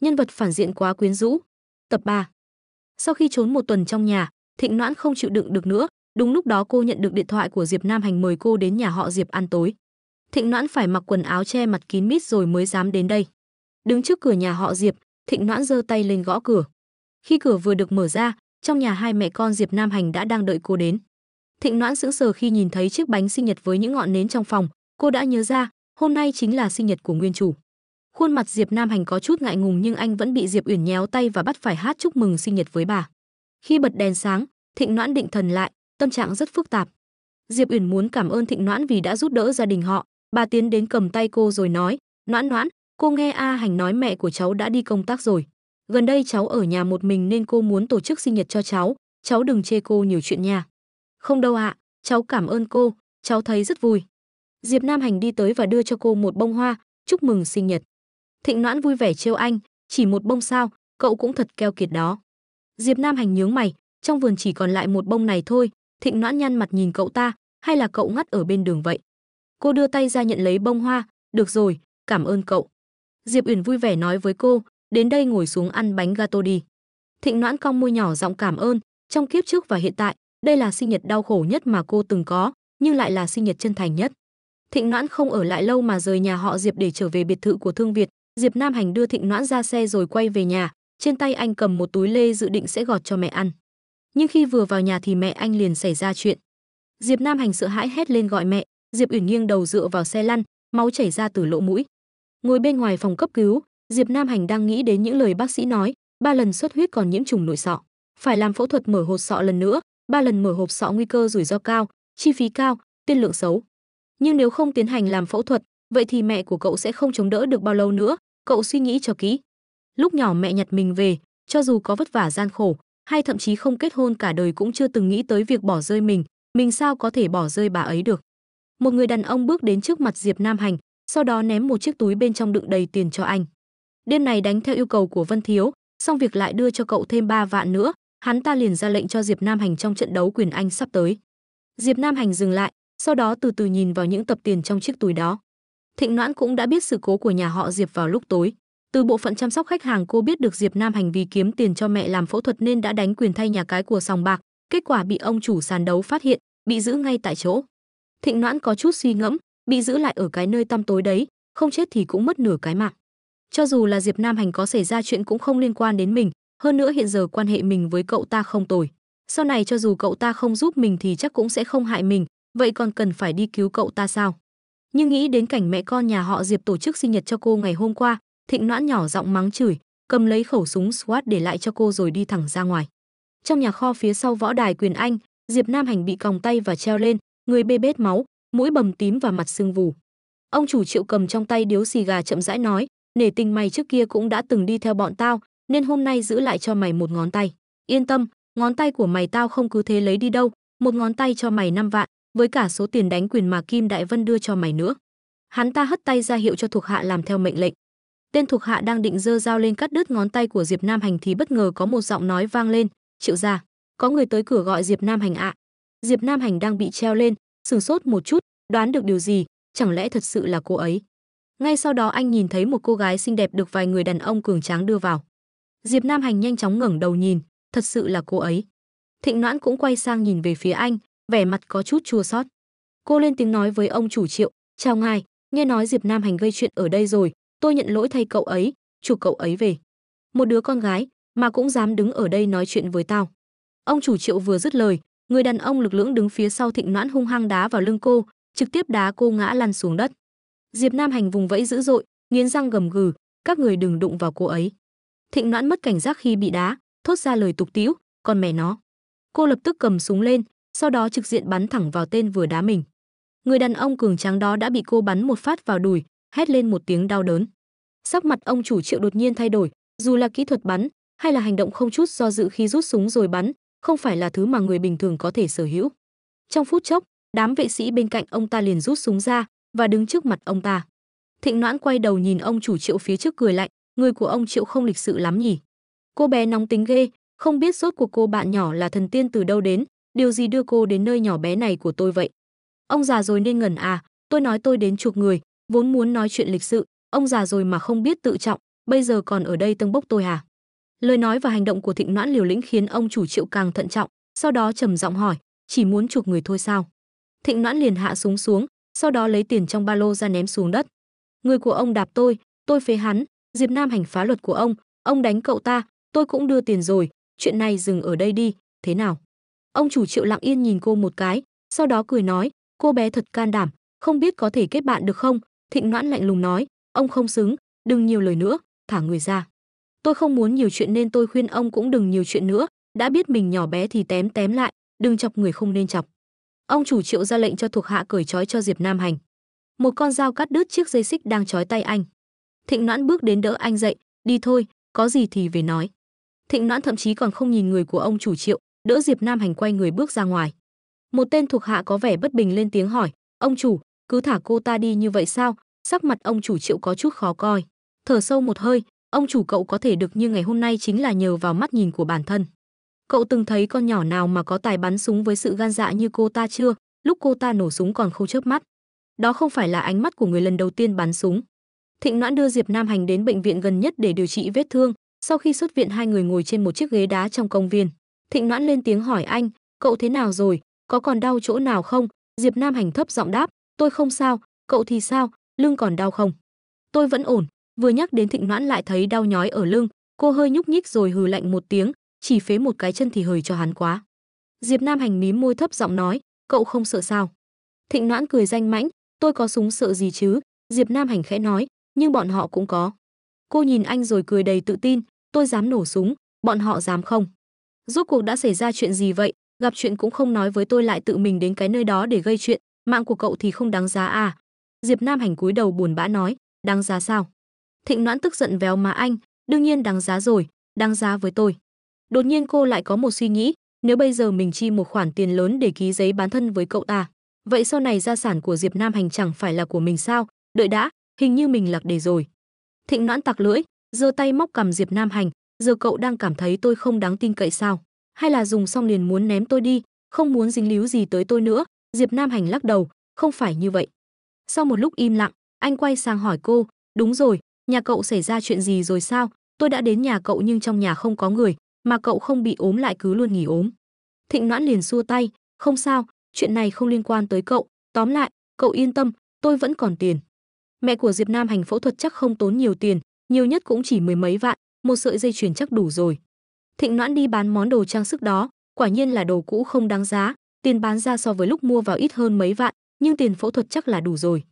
nhân vật phản diện quá quyến rũ. Tập 3 Sau khi trốn một tuần trong nhà, Thịnh Noãn không chịu đựng được nữa, đúng lúc đó cô nhận được điện thoại của Diệp Nam Hành mời cô đến nhà họ Diệp ăn tối. Thịnh Noãn phải mặc quần áo che mặt kín mít rồi mới dám đến đây. Đứng trước cửa nhà họ Diệp, Thịnh Noãn giơ tay lên gõ cửa. Khi cửa vừa được mở ra, trong nhà hai mẹ con Diệp Nam Hành đã đang đợi cô đến. Thịnh Noãn sững sờ khi nhìn thấy chiếc bánh sinh nhật với những ngọn nến trong phòng, cô đã nhớ ra, hôm nay chính là sinh nhật của nguyên chủ. Khuôn mặt Diệp Nam Hành có chút ngại ngùng nhưng anh vẫn bị Diệp Uyển nhéo tay và bắt phải hát chúc mừng sinh nhật với bà. Khi bật đèn sáng, Thịnh Noãn định thần lại, tâm trạng rất phức tạp. Diệp Uyển muốn cảm ơn Thịnh Noãn vì đã giúp đỡ gia đình họ, bà tiến đến cầm tay cô rồi nói, "Noãn Noãn, cô nghe A Hành nói mẹ của cháu đã đi công tác rồi. Gần đây cháu ở nhà một mình nên cô muốn tổ chức sinh nhật cho cháu, cháu đừng chê cô nhiều chuyện nha." "Không đâu ạ, à, cháu cảm ơn cô, cháu thấy rất vui." Diệp Nam Hành đi tới và đưa cho cô một bông hoa, "Chúc mừng sinh nhật." Thịnh Noãn vui vẻ trêu anh, chỉ một bông sao, cậu cũng thật keo kiệt đó. Diệp Nam Hành nhướng mày, trong vườn chỉ còn lại một bông này thôi, Thịnh Noãn nhăn mặt nhìn cậu ta, hay là cậu ngắt ở bên đường vậy? Cô đưa tay ra nhận lấy bông hoa, được rồi, cảm ơn cậu. Diệp Uyển vui vẻ nói với cô, đến đây ngồi xuống ăn bánh gato đi. Thịnh Noãn cong môi nhỏ giọng cảm ơn, trong kiếp trước và hiện tại, đây là sinh nhật đau khổ nhất mà cô từng có, nhưng lại là sinh nhật chân thành nhất. Thịnh Noãn không ở lại lâu mà rời nhà họ Diệp để trở về biệt thự của Thương Việt, Diệp Nam Hành đưa Thịnh Noãn ra xe rồi quay về nhà, trên tay anh cầm một túi lê dự định sẽ gọt cho mẹ ăn. Nhưng khi vừa vào nhà thì mẹ anh liền xảy ra chuyện. Diệp Nam Hành sợ hãi hét lên gọi mẹ, Diệp Uyển nghiêng đầu dựa vào xe lăn, máu chảy ra từ lỗ mũi. Ngồi bên ngoài phòng cấp cứu, Diệp Nam Hành đang nghĩ đến những lời bác sĩ nói, ba lần xuất huyết còn nhiễm trùng nội sọ, phải làm phẫu thuật mở hộp sọ lần nữa, ba lần mở hộp sọ nguy cơ rủi ro cao, chi phí cao, tiên lượng xấu. Nhưng nếu không tiến hành làm phẫu thuật, vậy thì mẹ của cậu sẽ không chống đỡ được bao lâu nữa, cậu suy nghĩ cho kỹ. Lúc nhỏ mẹ nhặt mình về, cho dù có vất vả gian khổ, hay thậm chí không kết hôn cả đời cũng chưa từng nghĩ tới việc bỏ rơi mình, mình sao có thể bỏ rơi bà ấy được. Một người đàn ông bước đến trước mặt Diệp Nam Hành, sau đó ném một chiếc túi bên trong đựng đầy tiền cho anh. Đêm này đánh theo yêu cầu của Vân Thiếu, xong việc lại đưa cho cậu thêm 3 vạn nữa, hắn ta liền ra lệnh cho Diệp Nam Hành trong trận đấu quyền Anh sắp tới. Diệp Nam Hành dừng lại, sau đó từ từ nhìn vào những tập tiền trong chiếc túi đó. Thịnh Noãn cũng đã biết sự cố của nhà họ Diệp vào lúc tối. Từ bộ phận chăm sóc khách hàng cô biết được Diệp Nam hành vi kiếm tiền cho mẹ làm phẫu thuật nên đã đánh quyền thay nhà cái của sòng bạc, kết quả bị ông chủ sàn đấu phát hiện, bị giữ ngay tại chỗ. Thịnh Noãn có chút suy ngẫm, bị giữ lại ở cái nơi tăm tối đấy, không chết thì cũng mất nửa cái mạng. Cho dù là Diệp Nam Hành có xảy ra chuyện cũng không liên quan đến mình, hơn nữa hiện giờ quan hệ mình với cậu ta không tồi. Sau này cho dù cậu ta không giúp mình thì chắc cũng sẽ không hại mình, vậy còn cần phải đi cứu cậu ta sao? nhưng nghĩ đến cảnh mẹ con nhà họ diệp tổ chức sinh nhật cho cô ngày hôm qua thịnh noãn nhỏ giọng mắng chửi cầm lấy khẩu súng swat để lại cho cô rồi đi thẳng ra ngoài trong nhà kho phía sau võ đài quyền anh diệp nam hành bị còng tay và treo lên người bê bết máu mũi bầm tím và mặt sưng vù ông chủ triệu cầm trong tay điếu xì gà chậm rãi nói nể tình mày trước kia cũng đã từng đi theo bọn tao nên hôm nay giữ lại cho mày một ngón tay yên tâm ngón tay của mày tao không cứ thế lấy đi đâu một ngón tay cho mày năm vạn với cả số tiền đánh quyền mà Kim Đại Vân đưa cho mày nữa. Hắn ta hất tay ra hiệu cho thuộc hạ làm theo mệnh lệnh. Tên thuộc hạ đang định giơ dao lên cắt đứt ngón tay của Diệp Nam Hành thì bất ngờ có một giọng nói vang lên, "Triệu gia, có người tới cửa gọi Diệp Nam Hành ạ." Diệp Nam Hành đang bị treo lên, sửng sốt một chút, đoán được điều gì, chẳng lẽ thật sự là cô ấy? Ngay sau đó anh nhìn thấy một cô gái xinh đẹp được vài người đàn ông cường tráng đưa vào. Diệp Nam Hành nhanh chóng ngẩng đầu nhìn, thật sự là cô ấy. Thịnh Noãn cũng quay sang nhìn về phía anh, vẻ mặt có chút chua xót. Cô lên tiếng nói với ông chủ Triệu, "Chào ngài, nghe nói Diệp Nam Hành gây chuyện ở đây rồi, tôi nhận lỗi thay cậu ấy, chủ cậu ấy về." Một đứa con gái mà cũng dám đứng ở đây nói chuyện với tao. Ông chủ Triệu vừa dứt lời, người đàn ông lực lưỡng đứng phía sau Thịnh Noãn hung hăng đá vào lưng cô, trực tiếp đá cô ngã lăn xuống đất. Diệp Nam Hành vùng vẫy dữ dội, nghiến răng gầm gừ, "Các người đừng đụng vào cô ấy." Thịnh Noãn mất cảnh giác khi bị đá, thốt ra lời tục tĩu, con mẹ nó." Cô lập tức cầm súng lên, sau đó trực diện bắn thẳng vào tên vừa đá mình. Người đàn ông cường tráng đó đã bị cô bắn một phát vào đùi, hét lên một tiếng đau đớn. Sắc mặt ông chủ Triệu đột nhiên thay đổi, dù là kỹ thuật bắn hay là hành động không chút do dự khi rút súng rồi bắn, không phải là thứ mà người bình thường có thể sở hữu. Trong phút chốc, đám vệ sĩ bên cạnh ông ta liền rút súng ra và đứng trước mặt ông ta. Thịnh Noãn quay đầu nhìn ông chủ Triệu phía trước cười lạnh, người của ông Triệu không lịch sự lắm nhỉ. Cô bé nóng tính ghê, không biết rốt cuộc cô bạn nhỏ là thần tiên từ đâu đến, điều gì đưa cô đến nơi nhỏ bé này của tôi vậy? Ông già rồi nên ngẩn à, tôi nói tôi đến chuộc người, vốn muốn nói chuyện lịch sự, ông già rồi mà không biết tự trọng, bây giờ còn ở đây tâng bốc tôi à? Lời nói và hành động của Thịnh Noãn liều lĩnh khiến ông chủ Triệu càng thận trọng, sau đó trầm giọng hỏi, chỉ muốn chuộc người thôi sao? Thịnh Noãn liền hạ súng xuống, sau đó lấy tiền trong ba lô ra ném xuống đất. Người của ông đạp tôi, tôi phế hắn, Diệp Nam hành phá luật của ông, ông đánh cậu ta, tôi cũng đưa tiền rồi, chuyện này dừng ở đây đi, thế nào? Ông chủ Triệu lặng yên nhìn cô một cái, sau đó cười nói, cô bé thật can đảm, không biết có thể kết bạn được không? Thịnh Noãn lạnh lùng nói, ông không xứng, đừng nhiều lời nữa, thả người ra. Tôi không muốn nhiều chuyện nên tôi khuyên ông cũng đừng nhiều chuyện nữa, đã biết mình nhỏ bé thì tém tém lại, đừng chọc người không nên chọc. Ông chủ Triệu ra lệnh cho thuộc hạ cởi trói cho Diệp Nam Hành. Một con dao cắt đứt chiếc dây xích đang trói tay anh. Thịnh Noãn bước đến đỡ anh dậy, đi thôi, có gì thì về nói. Thịnh Noãn thậm chí còn không nhìn người của ông chủ Triệu, đỡ diệp nam hành quay người bước ra ngoài một tên thuộc hạ có vẻ bất bình lên tiếng hỏi ông chủ cứ thả cô ta đi như vậy sao sắc mặt ông chủ triệu có chút khó coi thở sâu một hơi ông chủ cậu có thể được như ngày hôm nay chính là nhờ vào mắt nhìn của bản thân cậu từng thấy con nhỏ nào mà có tài bắn súng với sự gan dạ như cô ta chưa lúc cô ta nổ súng còn không chớp mắt đó không phải là ánh mắt của người lần đầu tiên bắn súng thịnh noãn đưa diệp nam hành đến bệnh viện gần nhất để điều trị vết thương sau khi xuất viện hai người ngồi trên một chiếc ghế đá trong công viên Thịnh Noãn lên tiếng hỏi anh, cậu thế nào rồi, có còn đau chỗ nào không? Diệp Nam Hành thấp giọng đáp, tôi không sao, cậu thì sao, lưng còn đau không? Tôi vẫn ổn, vừa nhắc đến Thịnh Noãn lại thấy đau nhói ở lưng, cô hơi nhúc nhích rồi hừ lạnh một tiếng, chỉ phế một cái chân thì hời cho hắn quá. Diệp Nam Hành mím môi thấp giọng nói, cậu không sợ sao? Thịnh Noãn cười danh mãnh, tôi có súng sợ gì chứ? Diệp Nam Hành khẽ nói, nhưng bọn họ cũng có. Cô nhìn anh rồi cười đầy tự tin, tôi dám nổ súng, bọn họ dám không? rốt cuộc đã xảy ra chuyện gì vậy gặp chuyện cũng không nói với tôi lại tự mình đến cái nơi đó để gây chuyện mạng của cậu thì không đáng giá à diệp nam hành cúi đầu buồn bã nói đáng giá sao thịnh noãn tức giận véo má anh đương nhiên đáng giá rồi đáng giá với tôi đột nhiên cô lại có một suy nghĩ nếu bây giờ mình chi một khoản tiền lớn để ký giấy bán thân với cậu ta vậy sau này gia sản của diệp nam hành chẳng phải là của mình sao đợi đã hình như mình lạc đề rồi thịnh noãn tặc lưỡi giơ tay móc cầm diệp nam hành giờ cậu đang cảm thấy tôi không đáng tin cậy sao? Hay là dùng xong liền muốn ném tôi đi, không muốn dính líu gì tới tôi nữa? Diệp Nam Hành lắc đầu, không phải như vậy. Sau một lúc im lặng, anh quay sang hỏi cô, đúng rồi, nhà cậu xảy ra chuyện gì rồi sao? Tôi đã đến nhà cậu nhưng trong nhà không có người, mà cậu không bị ốm lại cứ luôn nghỉ ốm. Thịnh Noãn liền xua tay, không sao, chuyện này không liên quan tới cậu, tóm lại, cậu yên tâm, tôi vẫn còn tiền. Mẹ của Diệp Nam Hành phẫu thuật chắc không tốn nhiều tiền, nhiều nhất cũng chỉ mười mấy vạn, một sợi dây chuyền chắc đủ rồi. Thịnh Noãn đi bán món đồ trang sức đó, quả nhiên là đồ cũ không đáng giá, tiền bán ra so với lúc mua vào ít hơn mấy vạn, nhưng tiền phẫu thuật chắc là đủ rồi.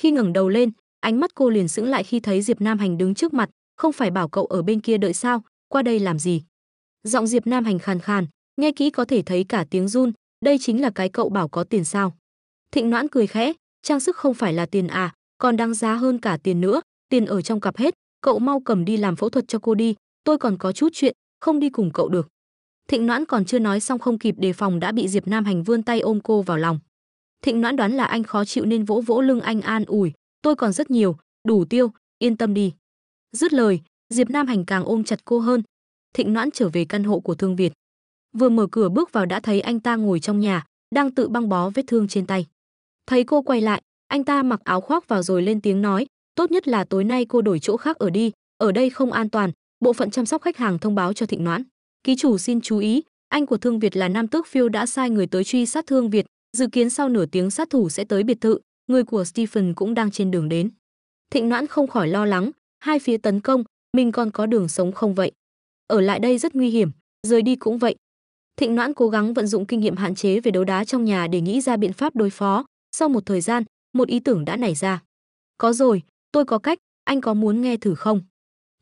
Khi ngẩng đầu lên, ánh mắt cô liền sững lại khi thấy Diệp Nam Hành đứng trước mặt, không phải bảo cậu ở bên kia đợi sao, qua đây làm gì? Giọng Diệp Nam Hành khàn khàn, nghe kỹ có thể thấy cả tiếng run, đây chính là cái cậu bảo có tiền sao? Thịnh Noãn cười khẽ, trang sức không phải là tiền à, còn đáng giá hơn cả tiền nữa, tiền ở trong cặp hết, cậu mau cầm đi làm phẫu thuật cho cô đi, tôi còn có chút chuyện, không đi cùng cậu được. Thịnh Noãn còn chưa nói xong không kịp đề phòng đã bị Diệp Nam Hành vươn tay ôm cô vào lòng. Thịnh Noãn đoán là anh khó chịu nên vỗ vỗ lưng anh an ủi, tôi còn rất nhiều, đủ tiêu, yên tâm đi. Dứt lời, Diệp Nam Hành càng ôm chặt cô hơn. Thịnh Noãn trở về căn hộ của Thương Việt. Vừa mở cửa bước vào đã thấy anh ta ngồi trong nhà, đang tự băng bó vết thương trên tay. Thấy cô quay lại, anh ta mặc áo khoác vào rồi lên tiếng nói, tốt nhất là tối nay cô đổi chỗ khác ở đi ở đây không an toàn bộ phận chăm sóc khách hàng thông báo cho thịnh noãn ký chủ xin chú ý anh của thương việt là nam tước phiêu đã sai người tới truy sát thương việt dự kiến sau nửa tiếng sát thủ sẽ tới biệt thự người của stephen cũng đang trên đường đến thịnh noãn không khỏi lo lắng hai phía tấn công mình còn có đường sống không vậy ở lại đây rất nguy hiểm rời đi cũng vậy thịnh noãn cố gắng vận dụng kinh nghiệm hạn chế về đấu đá trong nhà để nghĩ ra biện pháp đối phó sau một thời gian một ý tưởng đã nảy ra có rồi tôi có cách anh có muốn nghe thử không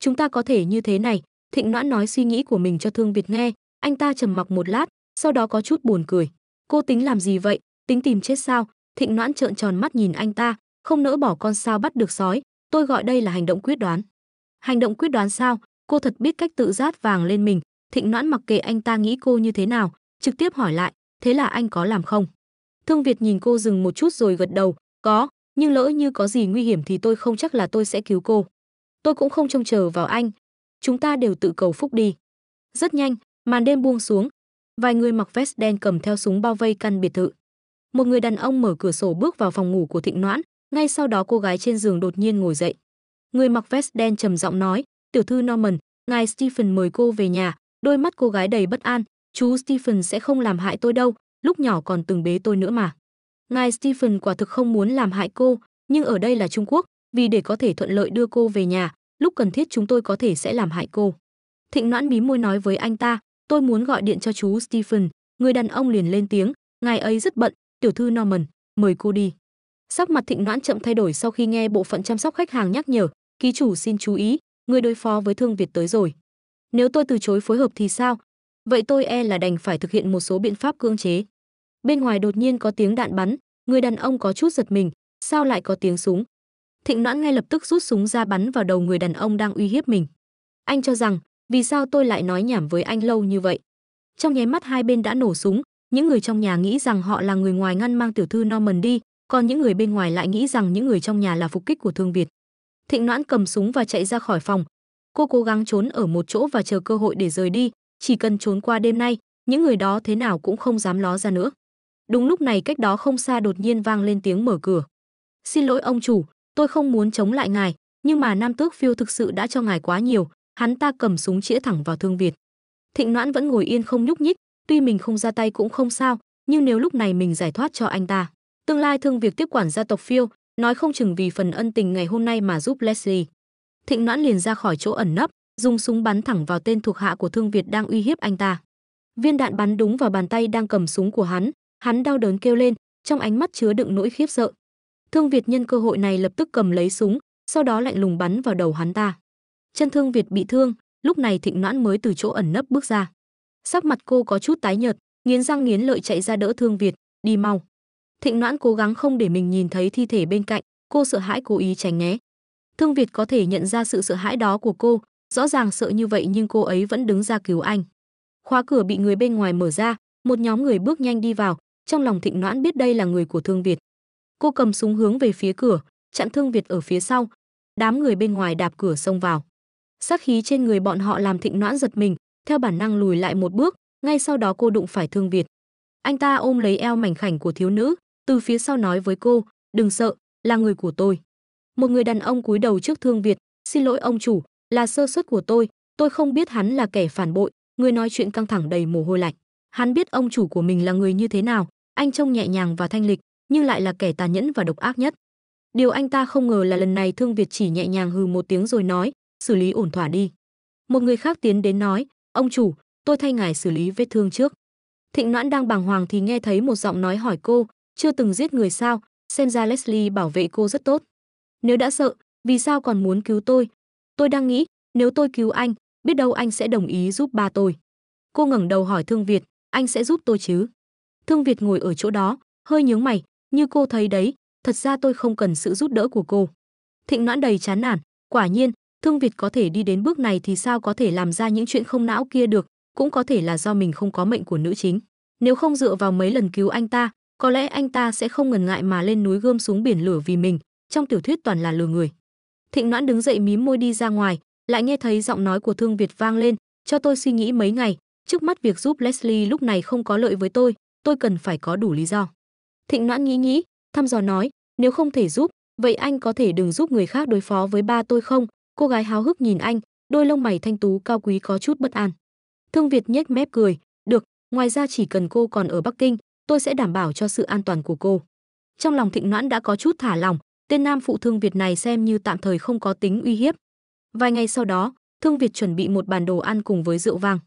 chúng ta có thể như thế này thịnh noãn nói suy nghĩ của mình cho thương việt nghe anh ta trầm mặc một lát sau đó có chút buồn cười cô tính làm gì vậy tính tìm chết sao thịnh noãn trợn tròn mắt nhìn anh ta không nỡ bỏ con sao bắt được sói tôi gọi đây là hành động quyết đoán hành động quyết đoán sao cô thật biết cách tự rát vàng lên mình thịnh noãn mặc kệ anh ta nghĩ cô như thế nào trực tiếp hỏi lại thế là anh có làm không thương việt nhìn cô dừng một chút rồi gật đầu có nhưng lỡ như có gì nguy hiểm thì tôi không chắc là tôi sẽ cứu cô. Tôi cũng không trông chờ vào anh. Chúng ta đều tự cầu phúc đi. Rất nhanh, màn đêm buông xuống. Vài người mặc vest đen cầm theo súng bao vây căn biệt thự. Một người đàn ông mở cửa sổ bước vào phòng ngủ của Thịnh Noãn, ngay sau đó cô gái trên giường đột nhiên ngồi dậy. Người mặc vest đen trầm giọng nói, "Tiểu thư Norman, ngài Stephen mời cô về nhà." Đôi mắt cô gái đầy bất an, "Chú Stephen sẽ không làm hại tôi đâu, lúc nhỏ còn từng bế tôi nữa mà." Ngài Stephen quả thực không muốn làm hại cô, nhưng ở đây là Trung Quốc, vì để có thể thuận lợi đưa cô về nhà, lúc cần thiết chúng tôi có thể sẽ làm hại cô. Thịnh Noãn bí môi nói với anh ta, tôi muốn gọi điện cho chú Stephen, người đàn ông liền lên tiếng, ngài ấy rất bận, tiểu thư Norman, mời cô đi. Sắc mặt Thịnh Noãn chậm thay đổi sau khi nghe bộ phận chăm sóc khách hàng nhắc nhở, ký chủ xin chú ý, người đối phó với thương Việt tới rồi. Nếu tôi từ chối phối hợp thì sao? Vậy tôi e là đành phải thực hiện một số biện pháp cưỡng chế. Bên ngoài đột nhiên có tiếng đạn bắn, người đàn ông có chút giật mình, sao lại có tiếng súng? Thịnh Noãn ngay lập tức rút súng ra bắn vào đầu người đàn ông đang uy hiếp mình. Anh cho rằng, vì sao tôi lại nói nhảm với anh lâu như vậy? Trong nháy mắt hai bên đã nổ súng, những người trong nhà nghĩ rằng họ là người ngoài ngăn mang tiểu thư Norman đi, còn những người bên ngoài lại nghĩ rằng những người trong nhà là phục kích của thương Việt. Thịnh Noãn cầm súng và chạy ra khỏi phòng. Cô cố gắng trốn ở một chỗ và chờ cơ hội để rời đi, chỉ cần trốn qua đêm nay, những người đó thế nào cũng không dám ló ra nữa. Đúng lúc này cách đó không xa đột nhiên vang lên tiếng mở cửa. "Xin lỗi ông chủ, tôi không muốn chống lại ngài, nhưng mà Nam Tước Phiêu thực sự đã cho ngài quá nhiều." Hắn ta cầm súng chĩa thẳng vào Thương Việt. Thịnh Noãn vẫn ngồi yên không nhúc nhích, tuy mình không ra tay cũng không sao, nhưng nếu lúc này mình giải thoát cho anh ta, tương lai Thương việt tiếp quản gia tộc Phiêu, nói không chừng vì phần ân tình ngày hôm nay mà giúp Leslie. Thịnh Noãn liền ra khỏi chỗ ẩn nấp, dùng súng bắn thẳng vào tên thuộc hạ của Thương Việt đang uy hiếp anh ta. Viên đạn bắn đúng vào bàn tay đang cầm súng của hắn, Hắn đau đớn kêu lên, trong ánh mắt chứa đựng nỗi khiếp sợ. Thương Việt nhân cơ hội này lập tức cầm lấy súng, sau đó lạnh lùng bắn vào đầu hắn ta. Chân Thương Việt bị thương, lúc này Thịnh Noãn mới từ chỗ ẩn nấp bước ra. Sắc mặt cô có chút tái nhợt, nghiến răng nghiến lợi chạy ra đỡ Thương Việt, đi mau. Thịnh Noãn cố gắng không để mình nhìn thấy thi thể bên cạnh, cô sợ hãi cố ý tránh né. Thương Việt có thể nhận ra sự sợ hãi đó của cô, rõ ràng sợ như vậy nhưng cô ấy vẫn đứng ra cứu anh. Khóa cửa bị người bên ngoài mở ra, một nhóm người bước nhanh đi vào, trong lòng thịnh noãn biết đây là người của thương việt cô cầm súng hướng về phía cửa chặn thương việt ở phía sau đám người bên ngoài đạp cửa xông vào sát khí trên người bọn họ làm thịnh noãn giật mình theo bản năng lùi lại một bước ngay sau đó cô đụng phải thương việt anh ta ôm lấy eo mảnh khảnh của thiếu nữ từ phía sau nói với cô đừng sợ là người của tôi một người đàn ông cúi đầu trước thương việt xin lỗi ông chủ là sơ suất của tôi tôi không biết hắn là kẻ phản bội người nói chuyện căng thẳng đầy mồ hôi lạnh hắn biết ông chủ của mình là người như thế nào anh trông nhẹ nhàng và thanh lịch, nhưng lại là kẻ tàn nhẫn và độc ác nhất. Điều anh ta không ngờ là lần này Thương Việt chỉ nhẹ nhàng hừ một tiếng rồi nói, xử lý ổn thỏa đi. Một người khác tiến đến nói, ông chủ, tôi thay ngài xử lý vết thương trước. Thịnh Noãn đang bàng hoàng thì nghe thấy một giọng nói hỏi cô, chưa từng giết người sao, xem ra Leslie bảo vệ cô rất tốt. Nếu đã sợ, vì sao còn muốn cứu tôi? Tôi đang nghĩ, nếu tôi cứu anh, biết đâu anh sẽ đồng ý giúp ba tôi. Cô ngẩng đầu hỏi Thương Việt, anh sẽ giúp tôi chứ? Thương Việt ngồi ở chỗ đó, hơi nhướng mày, như cô thấy đấy, thật ra tôi không cần sự giúp đỡ của cô. Thịnh Noãn đầy chán nản, quả nhiên, Thương Việt có thể đi đến bước này thì sao có thể làm ra những chuyện không não kia được, cũng có thể là do mình không có mệnh của nữ chính. Nếu không dựa vào mấy lần cứu anh ta, có lẽ anh ta sẽ không ngần ngại mà lên núi gươm xuống biển lửa vì mình, trong tiểu thuyết toàn là lừa người. Thịnh Noãn đứng dậy mím môi đi ra ngoài, lại nghe thấy giọng nói của Thương Việt vang lên, cho tôi suy nghĩ mấy ngày, trước mắt việc giúp Leslie lúc này không có lợi với tôi, tôi cần phải có đủ lý do. Thịnh Noãn nghĩ nghĩ, thăm dò nói, nếu không thể giúp, vậy anh có thể đừng giúp người khác đối phó với ba tôi không? Cô gái háo hức nhìn anh, đôi lông mày thanh tú cao quý có chút bất an. Thương Việt nhếch mép cười, được, ngoài ra chỉ cần cô còn ở Bắc Kinh, tôi sẽ đảm bảo cho sự an toàn của cô. Trong lòng Thịnh Noãn đã có chút thả lòng, tên nam phụ Thương Việt này xem như tạm thời không có tính uy hiếp. Vài ngày sau đó, Thương Việt chuẩn bị một bàn đồ ăn cùng với rượu vang.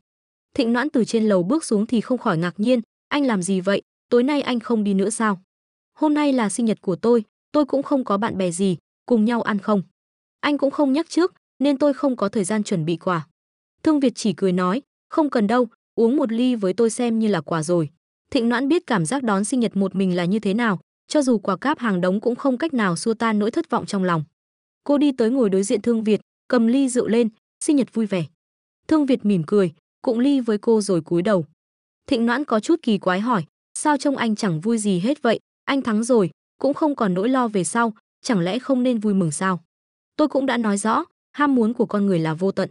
Thịnh Noãn từ trên lầu bước xuống thì không khỏi ngạc nhiên, anh làm gì vậy tối nay anh không đi nữa sao hôm nay là sinh nhật của tôi tôi cũng không có bạn bè gì cùng nhau ăn không anh cũng không nhắc trước nên tôi không có thời gian chuẩn bị quà thương việt chỉ cười nói không cần đâu uống một ly với tôi xem như là quà rồi thịnh noãn biết cảm giác đón sinh nhật một mình là như thế nào cho dù quà cáp hàng đống cũng không cách nào xua tan nỗi thất vọng trong lòng cô đi tới ngồi đối diện thương việt cầm ly rượu lên sinh nhật vui vẻ thương việt mỉm cười cụng ly với cô rồi cúi đầu Thịnh Noãn có chút kỳ quái hỏi, sao trông anh chẳng vui gì hết vậy, anh thắng rồi, cũng không còn nỗi lo về sau, chẳng lẽ không nên vui mừng sao? Tôi cũng đã nói rõ, ham muốn của con người là vô tận.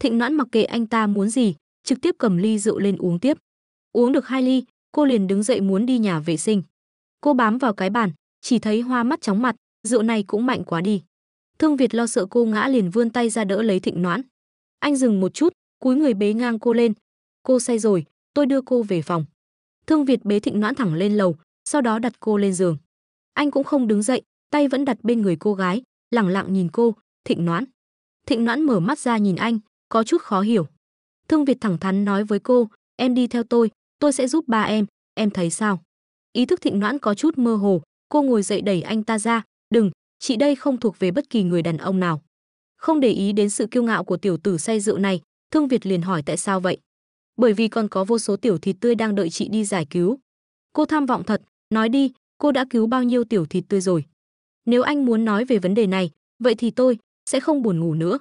Thịnh Noãn mặc kệ anh ta muốn gì, trực tiếp cầm ly rượu lên uống tiếp. Uống được hai ly, cô liền đứng dậy muốn đi nhà vệ sinh. Cô bám vào cái bàn, chỉ thấy hoa mắt chóng mặt, rượu này cũng mạnh quá đi. Thương Việt lo sợ cô ngã liền vươn tay ra đỡ lấy Thịnh Noãn. Anh dừng một chút, cúi người bế ngang cô lên. Cô say rồi, tôi đưa cô về phòng thương việt bế thịnh noãn thẳng lên lầu sau đó đặt cô lên giường anh cũng không đứng dậy tay vẫn đặt bên người cô gái lặng lặng nhìn cô thịnh noãn thịnh noãn mở mắt ra nhìn anh có chút khó hiểu thương việt thẳng thắn nói với cô em đi theo tôi tôi sẽ giúp ba em em thấy sao ý thức thịnh noãn có chút mơ hồ cô ngồi dậy đẩy anh ta ra đừng chị đây không thuộc về bất kỳ người đàn ông nào không để ý đến sự kiêu ngạo của tiểu tử say rượu này thương việt liền hỏi tại sao vậy bởi vì còn có vô số tiểu thịt tươi đang đợi chị đi giải cứu. Cô tham vọng thật, nói đi, cô đã cứu bao nhiêu tiểu thịt tươi rồi? Nếu anh muốn nói về vấn đề này, vậy thì tôi sẽ không buồn ngủ nữa.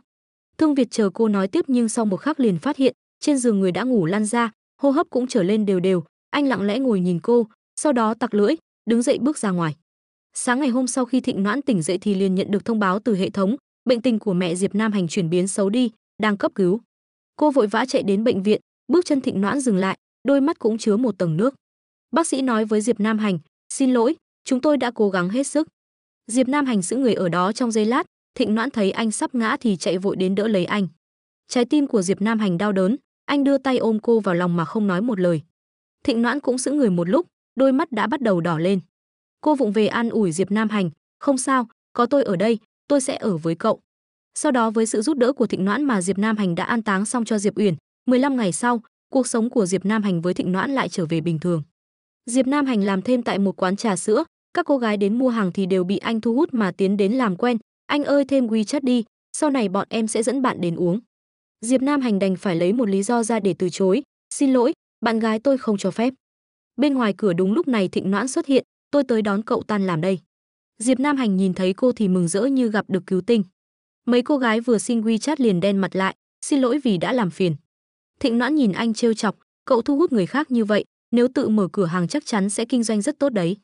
Thương Việt chờ cô nói tiếp nhưng sau một khắc liền phát hiện, trên giường người đã ngủ lăn ra, hô hấp cũng trở lên đều đều, anh lặng lẽ ngồi nhìn cô, sau đó tặc lưỡi, đứng dậy bước ra ngoài. Sáng ngày hôm sau khi Thịnh Noãn tỉnh dậy thì liền nhận được thông báo từ hệ thống, bệnh tình của mẹ Diệp Nam Hành chuyển biến xấu đi, đang cấp cứu. Cô vội vã chạy đến bệnh viện, bước chân thịnh noãn dừng lại, đôi mắt cũng chứa một tầng nước. Bác sĩ nói với Diệp Nam Hành, "Xin lỗi, chúng tôi đã cố gắng hết sức." Diệp Nam Hành giữ người ở đó trong giây lát, Thịnh Noãn thấy anh sắp ngã thì chạy vội đến đỡ lấy anh. Trái tim của Diệp Nam Hành đau đớn, anh đưa tay ôm cô vào lòng mà không nói một lời. Thịnh Noãn cũng giữ người một lúc, đôi mắt đã bắt đầu đỏ lên. Cô vụng về an ủi Diệp Nam Hành, "Không sao, có tôi ở đây, tôi sẽ ở với cậu." Sau đó với sự giúp đỡ của Thịnh Noãn mà Diệp Nam Hành đã an táng xong cho Diệp Uyển, 15 ngày sau, cuộc sống của Diệp Nam Hành với Thịnh Noãn lại trở về bình thường. Diệp Nam Hành làm thêm tại một quán trà sữa, các cô gái đến mua hàng thì đều bị anh thu hút mà tiến đến làm quen. Anh ơi thêm WeChat đi, sau này bọn em sẽ dẫn bạn đến uống. Diệp Nam Hành đành phải lấy một lý do ra để từ chối. Xin lỗi, bạn gái tôi không cho phép. Bên ngoài cửa đúng lúc này Thịnh Noãn xuất hiện, tôi tới đón cậu tan làm đây. Diệp Nam Hành nhìn thấy cô thì mừng rỡ như gặp được cứu tinh. Mấy cô gái vừa xin WeChat liền đen mặt lại, xin lỗi vì đã làm phiền thịnh noãn nhìn anh trêu chọc cậu thu hút người khác như vậy nếu tự mở cửa hàng chắc chắn sẽ kinh doanh rất tốt đấy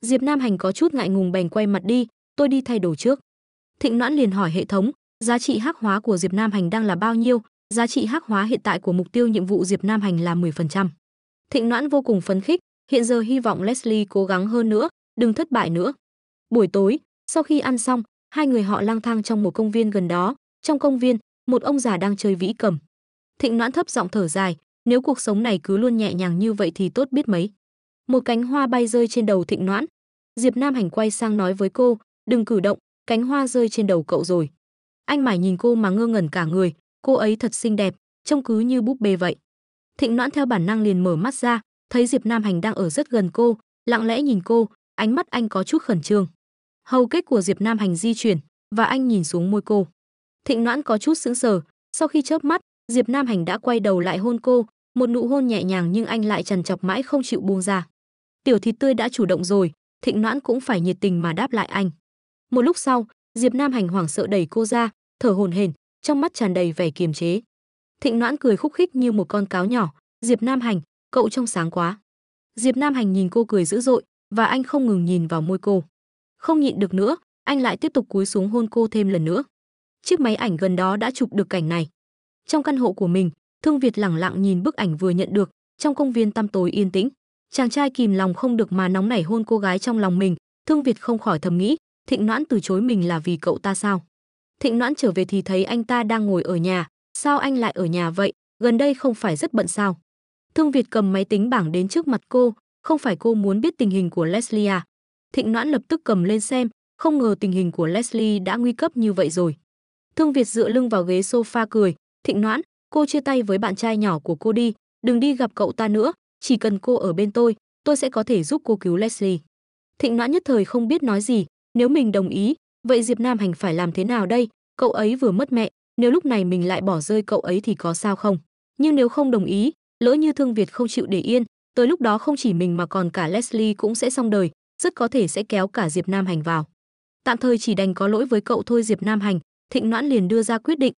diệp nam hành có chút ngại ngùng bèn quay mặt đi tôi đi thay đồ trước thịnh noãn liền hỏi hệ thống giá trị hắc hóa của diệp nam hành đang là bao nhiêu giá trị hắc hóa hiện tại của mục tiêu nhiệm vụ diệp nam hành là 10%. thịnh noãn vô cùng phấn khích hiện giờ hy vọng leslie cố gắng hơn nữa đừng thất bại nữa buổi tối sau khi ăn xong hai người họ lang thang trong một công viên gần đó trong công viên một ông già đang chơi vĩ cầm Thịnh Noãn thấp giọng thở dài, nếu cuộc sống này cứ luôn nhẹ nhàng như vậy thì tốt biết mấy. Một cánh hoa bay rơi trên đầu Thịnh Noãn. Diệp Nam Hành quay sang nói với cô, đừng cử động, cánh hoa rơi trên đầu cậu rồi. Anh mải nhìn cô mà ngơ ngẩn cả người, cô ấy thật xinh đẹp, trông cứ như búp bê vậy. Thịnh Noãn theo bản năng liền mở mắt ra, thấy Diệp Nam Hành đang ở rất gần cô, lặng lẽ nhìn cô, ánh mắt anh có chút khẩn trương. Hầu kết của Diệp Nam Hành di chuyển và anh nhìn xuống môi cô. Thịnh Noãn có chút sững sờ, sau khi chớp mắt, Diệp Nam Hành đã quay đầu lại hôn cô, một nụ hôn nhẹ nhàng nhưng anh lại trằn chọc mãi không chịu buông ra. Tiểu thịt tươi đã chủ động rồi, Thịnh Noãn cũng phải nhiệt tình mà đáp lại anh. Một lúc sau, Diệp Nam Hành hoảng sợ đẩy cô ra, thở hổn hển, trong mắt tràn đầy vẻ kiềm chế. Thịnh Noãn cười khúc khích như một con cáo nhỏ, "Diệp Nam Hành, cậu trong sáng quá." Diệp Nam Hành nhìn cô cười dữ dội và anh không ngừng nhìn vào môi cô. Không nhịn được nữa, anh lại tiếp tục cúi xuống hôn cô thêm lần nữa. Chiếc máy ảnh gần đó đã chụp được cảnh này. Trong căn hộ của mình, Thương Việt lẳng lặng nhìn bức ảnh vừa nhận được, trong công viên tăm tối yên tĩnh, chàng trai kìm lòng không được mà nóng nảy hôn cô gái trong lòng mình, Thương Việt không khỏi thầm nghĩ, Thịnh Noãn từ chối mình là vì cậu ta sao? Thịnh Noãn trở về thì thấy anh ta đang ngồi ở nhà, sao anh lại ở nhà vậy, gần đây không phải rất bận sao? Thương Việt cầm máy tính bảng đến trước mặt cô, không phải cô muốn biết tình hình của Leslie à? Thịnh Noãn lập tức cầm lên xem, không ngờ tình hình của Leslie đã nguy cấp như vậy rồi. Thương Việt dựa lưng vào ghế sofa cười, Thịnh Noãn, cô chia tay với bạn trai nhỏ của cô đi, đừng đi gặp cậu ta nữa, chỉ cần cô ở bên tôi, tôi sẽ có thể giúp cô cứu Leslie. Thịnh Noãn nhất thời không biết nói gì, nếu mình đồng ý, vậy Diệp Nam Hành phải làm thế nào đây? Cậu ấy vừa mất mẹ, nếu lúc này mình lại bỏ rơi cậu ấy thì có sao không? Nhưng nếu không đồng ý, lỡ như Thương Việt không chịu để yên, tới lúc đó không chỉ mình mà còn cả Leslie cũng sẽ xong đời, rất có thể sẽ kéo cả Diệp Nam Hành vào. Tạm thời chỉ đành có lỗi với cậu thôi Diệp Nam Hành, Thịnh Noãn liền đưa ra quyết định,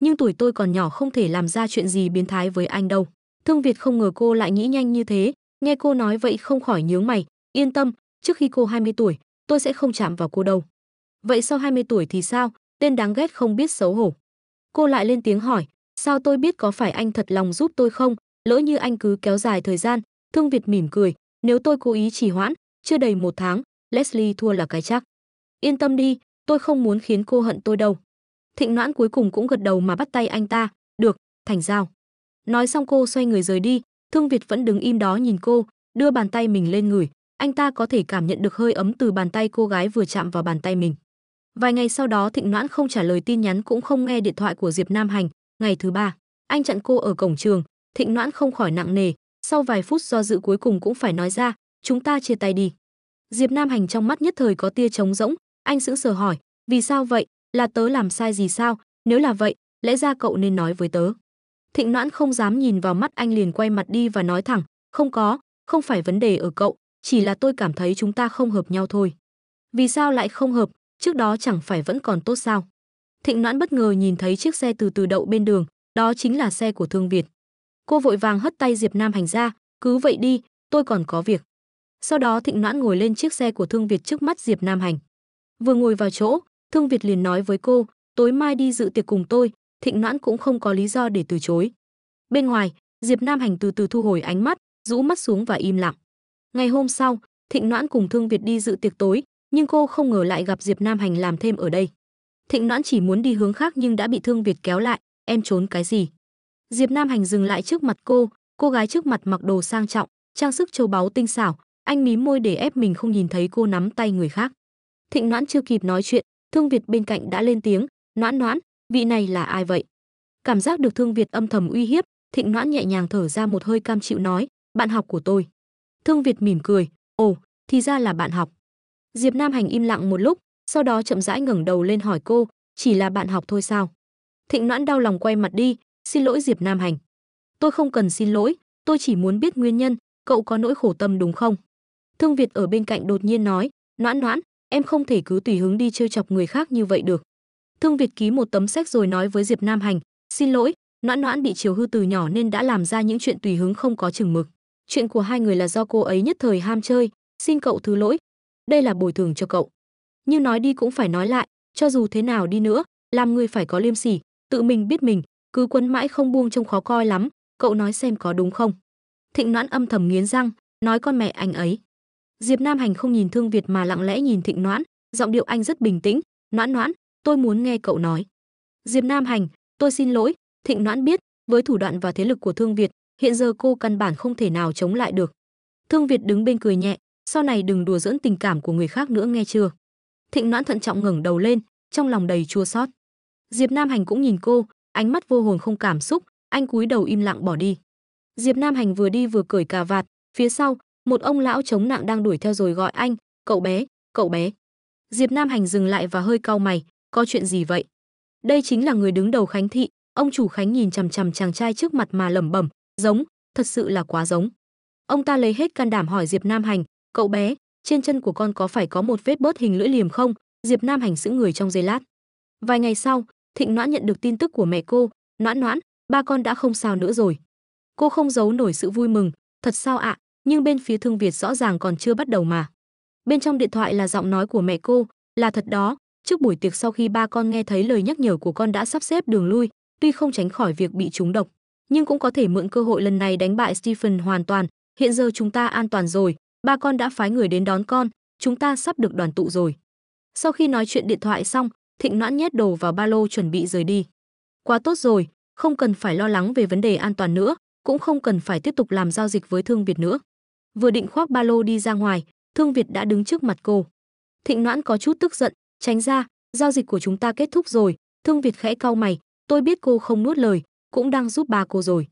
nhưng tuổi tôi còn nhỏ không thể làm ra chuyện gì biến thái với anh đâu. Thương Việt không ngờ cô lại nghĩ nhanh như thế, nghe cô nói vậy không khỏi nhướng mày, yên tâm, trước khi cô 20 tuổi, tôi sẽ không chạm vào cô đâu. Vậy sau 20 tuổi thì sao, tên đáng ghét không biết xấu hổ. Cô lại lên tiếng hỏi, sao tôi biết có phải anh thật lòng giúp tôi không, lỡ như anh cứ kéo dài thời gian, Thương Việt mỉm cười, nếu tôi cố ý trì hoãn, chưa đầy một tháng, Leslie thua là cái chắc. Yên tâm đi, tôi không muốn khiến cô hận tôi đâu. Thịnh Noãn cuối cùng cũng gật đầu mà bắt tay anh ta, "Được, thành giao." Nói xong cô xoay người rời đi, Thương Việt vẫn đứng im đó nhìn cô, đưa bàn tay mình lên người, anh ta có thể cảm nhận được hơi ấm từ bàn tay cô gái vừa chạm vào bàn tay mình. Vài ngày sau đó Thịnh Noãn không trả lời tin nhắn cũng không nghe điện thoại của Diệp Nam Hành, ngày thứ ba, anh chặn cô ở cổng trường, Thịnh Noãn không khỏi nặng nề, sau vài phút do dự cuối cùng cũng phải nói ra, "Chúng ta chia tay đi." Diệp Nam Hành trong mắt nhất thời có tia trống rỗng, anh sững sờ hỏi, "Vì sao vậy?" là tớ làm sai gì sao nếu là vậy lẽ ra cậu nên nói với tớ thịnh noãn không dám nhìn vào mắt anh liền quay mặt đi và nói thẳng không có không phải vấn đề ở cậu chỉ là tôi cảm thấy chúng ta không hợp nhau thôi vì sao lại không hợp trước đó chẳng phải vẫn còn tốt sao thịnh noãn bất ngờ nhìn thấy chiếc xe từ từ đậu bên đường đó chính là xe của thương việt cô vội vàng hất tay diệp nam hành ra cứ vậy đi tôi còn có việc sau đó thịnh noãn ngồi lên chiếc xe của thương việt trước mắt diệp nam hành vừa ngồi vào chỗ Thương Việt liền nói với cô, tối mai đi dự tiệc cùng tôi, Thịnh Noãn cũng không có lý do để từ chối. Bên ngoài, Diệp Nam Hành từ từ thu hồi ánh mắt, rũ mắt xuống và im lặng. Ngày hôm sau, Thịnh Noãn cùng Thương Việt đi dự tiệc tối, nhưng cô không ngờ lại gặp Diệp Nam Hành làm thêm ở đây. Thịnh Noãn chỉ muốn đi hướng khác nhưng đã bị Thương Việt kéo lại, em trốn cái gì? Diệp Nam Hành dừng lại trước mặt cô, cô gái trước mặt mặc đồ sang trọng, trang sức châu báu tinh xảo, anh mí môi để ép mình không nhìn thấy cô nắm tay người khác. Thịnh Noãn chưa kịp nói chuyện, Thương Việt bên cạnh đã lên tiếng, "Noãn Noãn, vị này là ai vậy?" Cảm giác được Thương Việt âm thầm uy hiếp, Thịnh Noãn nhẹ nhàng thở ra một hơi cam chịu nói, "Bạn học của tôi." Thương Việt mỉm cười, "Ồ, thì ra là bạn học." Diệp Nam Hành im lặng một lúc, sau đó chậm rãi ngẩng đầu lên hỏi cô, "Chỉ là bạn học thôi sao?" Thịnh Noãn đau lòng quay mặt đi, "Xin lỗi Diệp Nam Hành." "Tôi không cần xin lỗi, tôi chỉ muốn biết nguyên nhân, cậu có nỗi khổ tâm đúng không?" Thương Việt ở bên cạnh đột nhiên nói, "Noãn Noãn, em không thể cứ tùy hứng đi trêu chọc người khác như vậy được. Thương Việt ký một tấm sách rồi nói với Diệp Nam Hành, xin lỗi, noãn noãn bị chiều hư từ nhỏ nên đã làm ra những chuyện tùy hứng không có chừng mực. Chuyện của hai người là do cô ấy nhất thời ham chơi, xin cậu thứ lỗi. Đây là bồi thường cho cậu. Như nói đi cũng phải nói lại, cho dù thế nào đi nữa, làm người phải có liêm sỉ, tự mình biết mình, cứ quấn mãi không buông trông khó coi lắm, cậu nói xem có đúng không. Thịnh noãn âm thầm nghiến răng, nói con mẹ anh ấy. Diệp Nam Hành không nhìn Thương Việt mà lặng lẽ nhìn Thịnh Noãn, giọng điệu anh rất bình tĩnh, "Noãn Noãn, tôi muốn nghe cậu nói." Diệp Nam Hành, "Tôi xin lỗi." Thịnh Noãn biết, với thủ đoạn và thế lực của Thương Việt, hiện giờ cô căn bản không thể nào chống lại được. Thương Việt đứng bên cười nhẹ, "Sau này đừng đùa giỡn tình cảm của người khác nữa nghe chưa?" Thịnh Noãn thận trọng ngẩng đầu lên, trong lòng đầy chua xót. Diệp Nam Hành cũng nhìn cô, ánh mắt vô hồn không cảm xúc, anh cúi đầu im lặng bỏ đi. Diệp Nam Hành vừa đi vừa cởi cà vạt, phía sau một ông lão chống nặng đang đuổi theo rồi gọi anh cậu bé cậu bé diệp nam hành dừng lại và hơi cau mày có chuyện gì vậy đây chính là người đứng đầu khánh thị ông chủ khánh nhìn chằm chằm chàng trai trước mặt mà lẩm bẩm giống thật sự là quá giống ông ta lấy hết can đảm hỏi diệp nam hành cậu bé trên chân của con có phải có một vết bớt hình lưỡi liềm không diệp nam hành giữ người trong giây lát vài ngày sau thịnh noãn nhận được tin tức của mẹ cô noãn noãn ba con đã không sao nữa rồi cô không giấu nổi sự vui mừng thật sao ạ à? nhưng bên phía Thương Việt rõ ràng còn chưa bắt đầu mà. Bên trong điện thoại là giọng nói của mẹ cô, là thật đó, trước buổi tiệc sau khi ba con nghe thấy lời nhắc nhở của con đã sắp xếp đường lui, tuy không tránh khỏi việc bị trúng độc, nhưng cũng có thể mượn cơ hội lần này đánh bại Stephen hoàn toàn, hiện giờ chúng ta an toàn rồi, ba con đã phái người đến đón con, chúng ta sắp được đoàn tụ rồi. Sau khi nói chuyện điện thoại xong, Thịnh Noãn nhét đồ vào ba lô chuẩn bị rời đi. Quá tốt rồi, không cần phải lo lắng về vấn đề an toàn nữa, cũng không cần phải tiếp tục làm giao dịch với Thương Việt nữa. Vừa định khoác ba lô đi ra ngoài, Thương Việt đã đứng trước mặt cô. Thịnh Noãn có chút tức giận, tránh ra, giao dịch của chúng ta kết thúc rồi. Thương Việt khẽ cau mày, tôi biết cô không nuốt lời, cũng đang giúp bà cô rồi.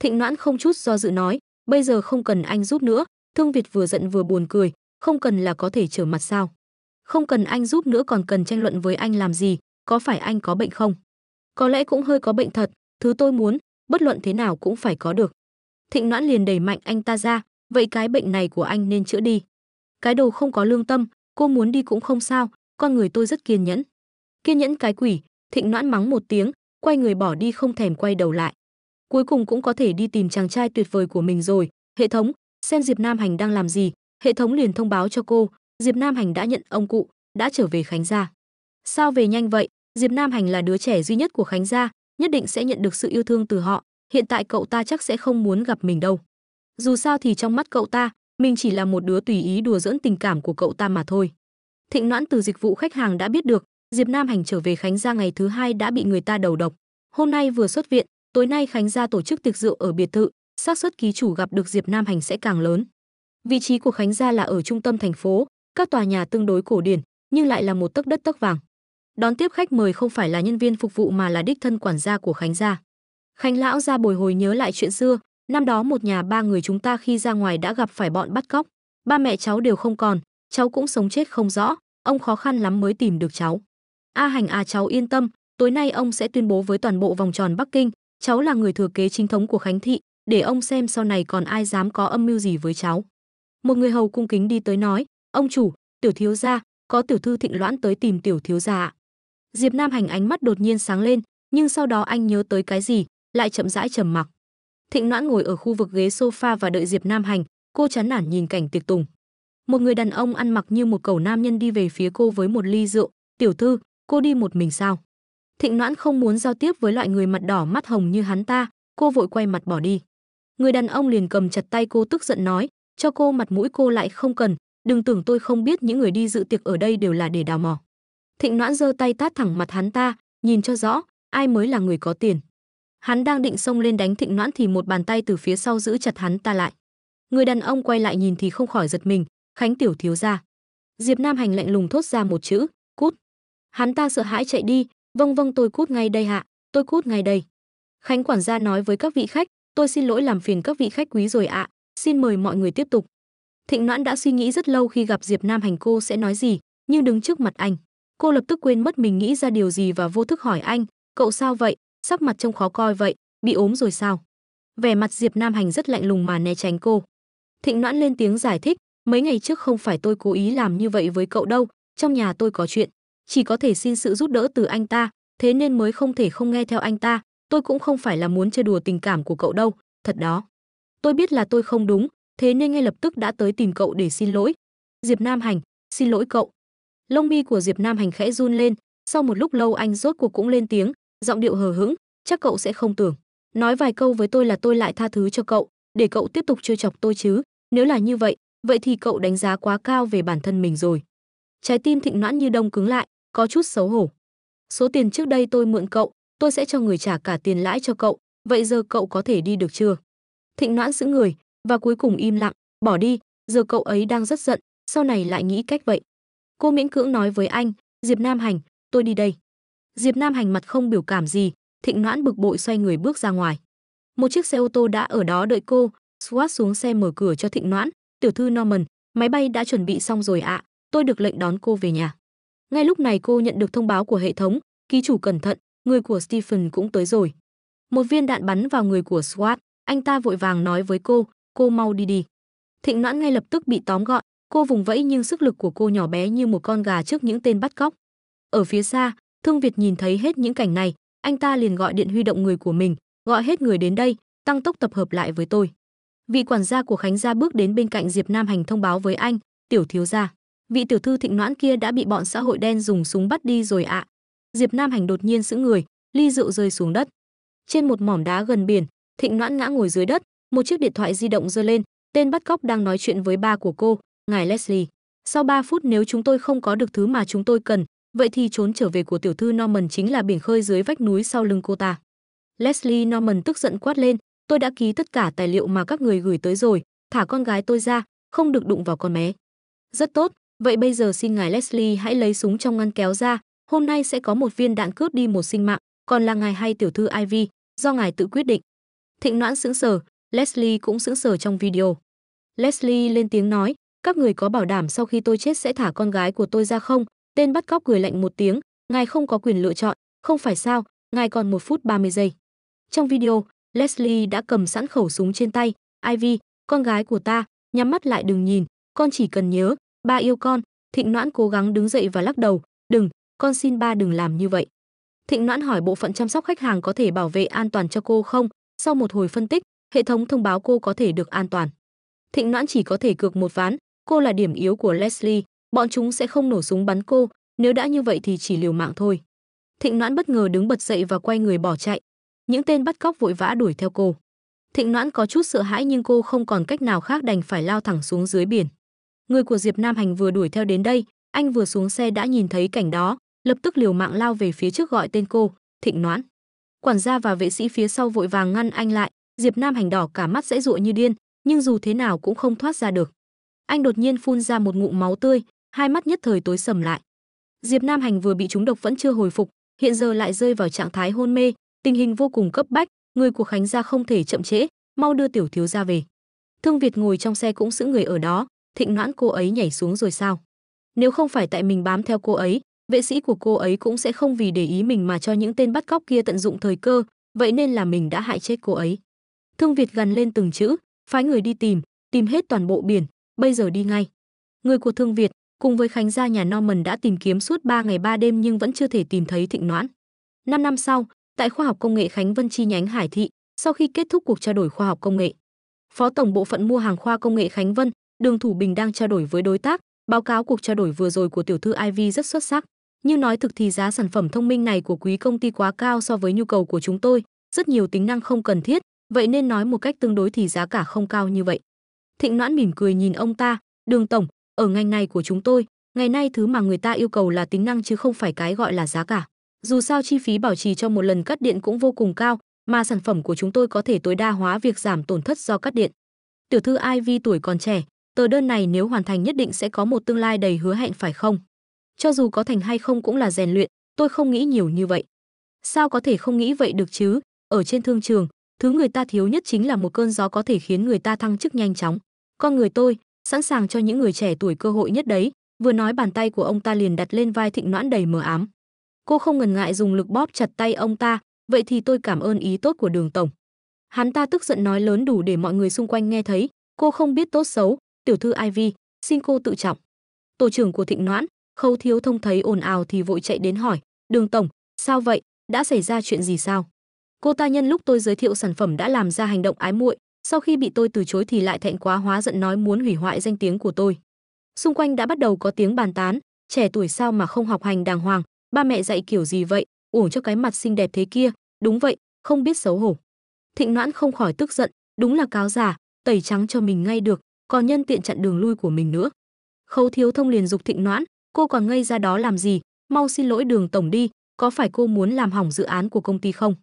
Thịnh Noãn không chút do dự nói, bây giờ không cần anh giúp nữa. Thương Việt vừa giận vừa buồn cười, không cần là có thể trở mặt sao. Không cần anh giúp nữa còn cần tranh luận với anh làm gì, có phải anh có bệnh không? Có lẽ cũng hơi có bệnh thật, thứ tôi muốn, bất luận thế nào cũng phải có được. Thịnh Noãn liền đẩy mạnh anh ta ra, vậy cái bệnh này của anh nên chữa đi. Cái đồ không có lương tâm, cô muốn đi cũng không sao, con người tôi rất kiên nhẫn. Kiên nhẫn cái quỷ, thịnh noãn mắng một tiếng, quay người bỏ đi không thèm quay đầu lại. Cuối cùng cũng có thể đi tìm chàng trai tuyệt vời của mình rồi, hệ thống, xem Diệp Nam Hành đang làm gì, hệ thống liền thông báo cho cô, Diệp Nam Hành đã nhận ông cụ, đã trở về Khánh Gia. Sao về nhanh vậy, Diệp Nam Hành là đứa trẻ duy nhất của Khánh Gia, nhất định sẽ nhận được sự yêu thương từ họ, hiện tại cậu ta chắc sẽ không muốn gặp mình đâu. Dù sao thì trong mắt cậu ta, mình chỉ là một đứa tùy ý đùa dỡn tình cảm của cậu ta mà thôi. Thịnh Noãn từ dịch vụ khách hàng đã biết được, Diệp Nam Hành trở về Khánh Gia ngày thứ hai đã bị người ta đầu độc. Hôm nay vừa xuất viện, tối nay Khánh Gia tổ chức tiệc rượu ở biệt thự, xác suất ký chủ gặp được Diệp Nam Hành sẽ càng lớn. Vị trí của Khánh Gia là ở trung tâm thành phố, các tòa nhà tương đối cổ điển, nhưng lại là một tấc đất tấc vàng. Đón tiếp khách mời không phải là nhân viên phục vụ mà là đích thân quản gia của Khánh Gia. Khánh lão gia bồi hồi nhớ lại chuyện xưa, Năm đó một nhà ba người chúng ta khi ra ngoài đã gặp phải bọn bắt cóc, ba mẹ cháu đều không còn, cháu cũng sống chết không rõ, ông khó khăn lắm mới tìm được cháu. A Hành à cháu yên tâm, tối nay ông sẽ tuyên bố với toàn bộ vòng tròn Bắc Kinh, cháu là người thừa kế chính thống của Khánh Thị, để ông xem sau này còn ai dám có âm mưu gì với cháu. Một người hầu cung kính đi tới nói, ông chủ, tiểu thiếu gia, có tiểu thư thịnh loãn tới tìm tiểu thiếu gia ạ. Diệp Nam Hành ánh mắt đột nhiên sáng lên, nhưng sau đó anh nhớ tới cái gì, lại chậm rãi trầm mặc. Thịnh Noãn ngồi ở khu vực ghế sofa và đợi Diệp Nam hành, cô chán nản nhìn cảnh tiệc tùng. Một người đàn ông ăn mặc như một cầu nam nhân đi về phía cô với một ly rượu, "Tiểu thư, cô đi một mình sao?" Thịnh Noãn không muốn giao tiếp với loại người mặt đỏ mắt hồng như hắn ta, cô vội quay mặt bỏ đi. Người đàn ông liền cầm chặt tay cô tức giận nói, "Cho cô mặt mũi cô lại không cần, đừng tưởng tôi không biết những người đi dự tiệc ở đây đều là để đào mỏ." Thịnh Noãn giơ tay tát thẳng mặt hắn ta, nhìn cho rõ, ai mới là người có tiền. Hắn đang định xông lên đánh Thịnh Noãn thì một bàn tay từ phía sau giữ chặt hắn ta lại. Người đàn ông quay lại nhìn thì không khỏi giật mình, Khánh tiểu thiếu gia. Diệp Nam Hành lạnh lùng thốt ra một chữ, "Cút." Hắn ta sợ hãi chạy đi, "Vâng vâng tôi cút ngay đây hạ, tôi cút ngay đây." Khánh quản gia nói với các vị khách, "Tôi xin lỗi làm phiền các vị khách quý rồi ạ, xin mời mọi người tiếp tục." Thịnh Noãn đã suy nghĩ rất lâu khi gặp Diệp Nam Hành cô sẽ nói gì, nhưng đứng trước mặt anh, cô lập tức quên mất mình nghĩ ra điều gì và vô thức hỏi anh, "Cậu sao vậy, sắc mặt trông khó coi vậy, bị ốm rồi sao? Vẻ mặt Diệp Nam Hành rất lạnh lùng mà né tránh cô. Thịnh Noãn lên tiếng giải thích, mấy ngày trước không phải tôi cố ý làm như vậy với cậu đâu, trong nhà tôi có chuyện, chỉ có thể xin sự giúp đỡ từ anh ta, thế nên mới không thể không nghe theo anh ta, tôi cũng không phải là muốn chơi đùa tình cảm của cậu đâu, thật đó. Tôi biết là tôi không đúng, thế nên ngay lập tức đã tới tìm cậu để xin lỗi. Diệp Nam Hành, xin lỗi cậu. Lông mi của Diệp Nam Hành khẽ run lên, sau một lúc lâu anh rốt cuộc cũng lên tiếng, giọng điệu hờ hững, chắc cậu sẽ không tưởng. Nói vài câu với tôi là tôi lại tha thứ cho cậu, để cậu tiếp tục chơi chọc tôi chứ, nếu là như vậy, vậy thì cậu đánh giá quá cao về bản thân mình rồi. Trái tim thịnh noãn như đông cứng lại, có chút xấu hổ. Số tiền trước đây tôi mượn cậu, tôi sẽ cho người trả cả tiền lãi cho cậu, vậy giờ cậu có thể đi được chưa? Thịnh noãn giữ người, và cuối cùng im lặng, bỏ đi, giờ cậu ấy đang rất giận, sau này lại nghĩ cách vậy. Cô miễn cưỡng nói với anh, Diệp Nam Hành, tôi đi đây. Diệp Nam hành mặt không biểu cảm gì, Thịnh Noãn bực bội xoay người bước ra ngoài. Một chiếc xe ô tô đã ở đó đợi cô, Swat xuống xe mở cửa cho Thịnh Noãn, "Tiểu thư Norman, máy bay đã chuẩn bị xong rồi ạ, tôi được lệnh đón cô về nhà." Ngay lúc này cô nhận được thông báo của hệ thống, ký chủ cẩn thận, người của Stephen cũng tới rồi. Một viên đạn bắn vào người của Swat, anh ta vội vàng nói với cô, "Cô mau đi đi." Thịnh Noãn ngay lập tức bị tóm gọn, cô vùng vẫy nhưng sức lực của cô nhỏ bé như một con gà trước những tên bắt cóc. Ở phía xa, Thương Việt nhìn thấy hết những cảnh này, anh ta liền gọi điện huy động người của mình, gọi hết người đến đây, tăng tốc tập hợp lại với tôi. Vị quản gia của Khánh gia bước đến bên cạnh Diệp Nam Hành thông báo với anh, "Tiểu thiếu gia, vị tiểu thư thịnh noãn kia đã bị bọn xã hội đen dùng súng bắt đi rồi ạ." Diệp Nam Hành đột nhiên sững người, ly rượu rơi xuống đất. Trên một mỏm đá gần biển, Thịnh Noãn ngã ngồi dưới đất, một chiếc điện thoại di động giơ lên, tên bắt cóc đang nói chuyện với ba của cô, ngài Leslie. Sau 3 phút nếu chúng tôi không có được thứ mà chúng tôi cần, Vậy thì trốn trở về của tiểu thư Norman chính là biển khơi dưới vách núi sau lưng cô ta. Leslie Norman tức giận quát lên, tôi đã ký tất cả tài liệu mà các người gửi tới rồi, thả con gái tôi ra, không được đụng vào con bé. Rất tốt, vậy bây giờ xin ngài Leslie hãy lấy súng trong ngăn kéo ra, hôm nay sẽ có một viên đạn cướp đi một sinh mạng, còn là ngài hay tiểu thư Ivy, do ngài tự quyết định. Thịnh Noãn sững sờ, Leslie cũng sững sờ trong video. Leslie lên tiếng nói, các người có bảo đảm sau khi tôi chết sẽ thả con gái của tôi ra không? Tên bắt cóc cười lạnh một tiếng, ngài không có quyền lựa chọn, không phải sao, ngài còn 1 phút 30 giây. Trong video, Leslie đã cầm sẵn khẩu súng trên tay, Ivy, con gái của ta, nhắm mắt lại đừng nhìn, con chỉ cần nhớ, ba yêu con, Thịnh Noãn cố gắng đứng dậy và lắc đầu, đừng, con xin ba đừng làm như vậy. Thịnh Noãn hỏi bộ phận chăm sóc khách hàng có thể bảo vệ an toàn cho cô không, sau một hồi phân tích, hệ thống thông báo cô có thể được an toàn. Thịnh Noãn chỉ có thể cược một ván, cô là điểm yếu của Leslie, bọn chúng sẽ không nổ súng bắn cô, nếu đã như vậy thì chỉ liều mạng thôi. Thịnh Noãn bất ngờ đứng bật dậy và quay người bỏ chạy. Những tên bắt cóc vội vã đuổi theo cô. Thịnh Noãn có chút sợ hãi nhưng cô không còn cách nào khác đành phải lao thẳng xuống dưới biển. Người của Diệp Nam Hành vừa đuổi theo đến đây, anh vừa xuống xe đã nhìn thấy cảnh đó, lập tức liều mạng lao về phía trước gọi tên cô, Thịnh Noãn. Quản gia và vệ sĩ phía sau vội vàng ngăn anh lại, Diệp Nam Hành đỏ cả mắt dãy dụa như điên, nhưng dù thế nào cũng không thoát ra được. Anh đột nhiên phun ra một ngụm máu tươi, hai mắt nhất thời tối sầm lại. Diệp Nam Hành vừa bị trúng độc vẫn chưa hồi phục, hiện giờ lại rơi vào trạng thái hôn mê, tình hình vô cùng cấp bách, người của Khánh gia không thể chậm trễ, mau đưa tiểu thiếu gia về. Thương Việt ngồi trong xe cũng giữ người ở đó, thịnh noãn cô ấy nhảy xuống rồi sao? Nếu không phải tại mình bám theo cô ấy, vệ sĩ của cô ấy cũng sẽ không vì để ý mình mà cho những tên bắt cóc kia tận dụng thời cơ, vậy nên là mình đã hại chết cô ấy. Thương Việt gần lên từng chữ, phái người đi tìm, tìm hết toàn bộ biển, bây giờ đi ngay. Người của Thương Việt, Cùng với Khánh gia nhà Norman đã tìm kiếm suốt 3 ngày 3 đêm nhưng vẫn chưa thể tìm thấy Thịnh Noãn. 5 năm sau, tại khoa học công nghệ Khánh Vân chi nhánh Hải Thị, sau khi kết thúc cuộc trao đổi khoa học công nghệ, Phó tổng bộ phận mua hàng khoa công nghệ Khánh Vân, Đường Thủ Bình đang trao đổi với đối tác, báo cáo cuộc trao đổi vừa rồi của tiểu thư Ivy rất xuất sắc. Như nói thực thì giá sản phẩm thông minh này của quý công ty quá cao so với nhu cầu của chúng tôi, rất nhiều tính năng không cần thiết, vậy nên nói một cách tương đối thì giá cả không cao như vậy. Thịnh Noãn mỉm cười nhìn ông ta, "Đường tổng, ở ngành này của chúng tôi ngày nay thứ mà người ta yêu cầu là tính năng chứ không phải cái gọi là giá cả dù sao chi phí bảo trì cho một lần cắt điện cũng vô cùng cao mà sản phẩm của chúng tôi có thể tối đa hóa việc giảm tổn thất do cắt điện tiểu thư ivy tuổi còn trẻ tờ đơn này nếu hoàn thành nhất định sẽ có một tương lai đầy hứa hẹn phải không cho dù có thành hay không cũng là rèn luyện tôi không nghĩ nhiều như vậy sao có thể không nghĩ vậy được chứ ở trên thương trường thứ người ta thiếu nhất chính là một cơn gió có thể khiến người ta thăng chức nhanh chóng con người tôi sẵn sàng cho những người trẻ tuổi cơ hội nhất đấy vừa nói bàn tay của ông ta liền đặt lên vai thịnh noãn đầy mờ ám cô không ngần ngại dùng lực bóp chặt tay ông ta vậy thì tôi cảm ơn ý tốt của đường tổng hắn ta tức giận nói lớn đủ để mọi người xung quanh nghe thấy cô không biết tốt xấu tiểu thư ivy xin cô tự trọng tổ trưởng của thịnh noãn khâu thiếu thông thấy ồn ào thì vội chạy đến hỏi đường tổng sao vậy đã xảy ra chuyện gì sao cô ta nhân lúc tôi giới thiệu sản phẩm đã làm ra hành động ái muội sau khi bị tôi từ chối thì lại thẹn quá hóa giận nói muốn hủy hoại danh tiếng của tôi. Xung quanh đã bắt đầu có tiếng bàn tán, trẻ tuổi sao mà không học hành đàng hoàng, ba mẹ dạy kiểu gì vậy, uổng cho cái mặt xinh đẹp thế kia, đúng vậy, không biết xấu hổ. Thịnh Noãn không khỏi tức giận, đúng là cáo giả, tẩy trắng cho mình ngay được, còn nhân tiện chặn đường lui của mình nữa. Khâu Thiếu Thông liền dục Thịnh Noãn, cô còn ngây ra đó làm gì, mau xin lỗi đường tổng đi, có phải cô muốn làm hỏng dự án của công ty không?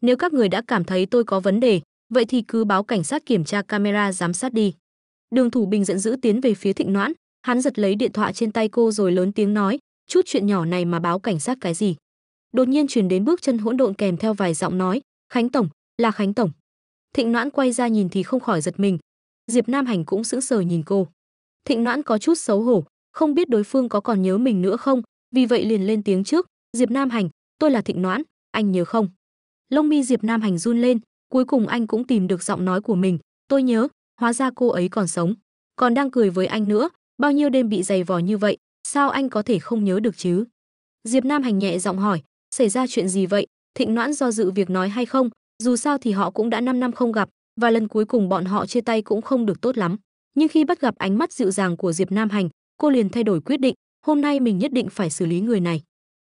Nếu các người đã cảm thấy tôi có vấn đề, Vậy thì cứ báo cảnh sát kiểm tra camera giám sát đi. Đường Thủ Bình giận dữ tiến về phía Thịnh Noãn, hắn giật lấy điện thoại trên tay cô rồi lớn tiếng nói, chút chuyện nhỏ này mà báo cảnh sát cái gì. Đột nhiên truyền đến bước chân hỗn độn kèm theo vài giọng nói, Khánh Tổng, là Khánh Tổng. Thịnh Noãn quay ra nhìn thì không khỏi giật mình. Diệp Nam Hành cũng sững sờ nhìn cô. Thịnh Noãn có chút xấu hổ, không biết đối phương có còn nhớ mình nữa không, vì vậy liền lên tiếng trước, Diệp Nam Hành, tôi là Thịnh Noãn, anh nhớ không? Lông mi Diệp Nam Hành run lên, Cuối cùng anh cũng tìm được giọng nói của mình, tôi nhớ, hóa ra cô ấy còn sống, còn đang cười với anh nữa, bao nhiêu đêm bị giày vò như vậy, sao anh có thể không nhớ được chứ? Diệp Nam Hành nhẹ giọng hỏi, xảy ra chuyện gì vậy? Thịnh Noãn do dự việc nói hay không, dù sao thì họ cũng đã 5 năm không gặp, và lần cuối cùng bọn họ chia tay cũng không được tốt lắm. Nhưng khi bắt gặp ánh mắt dịu dàng của Diệp Nam Hành, cô liền thay đổi quyết định, hôm nay mình nhất định phải xử lý người này.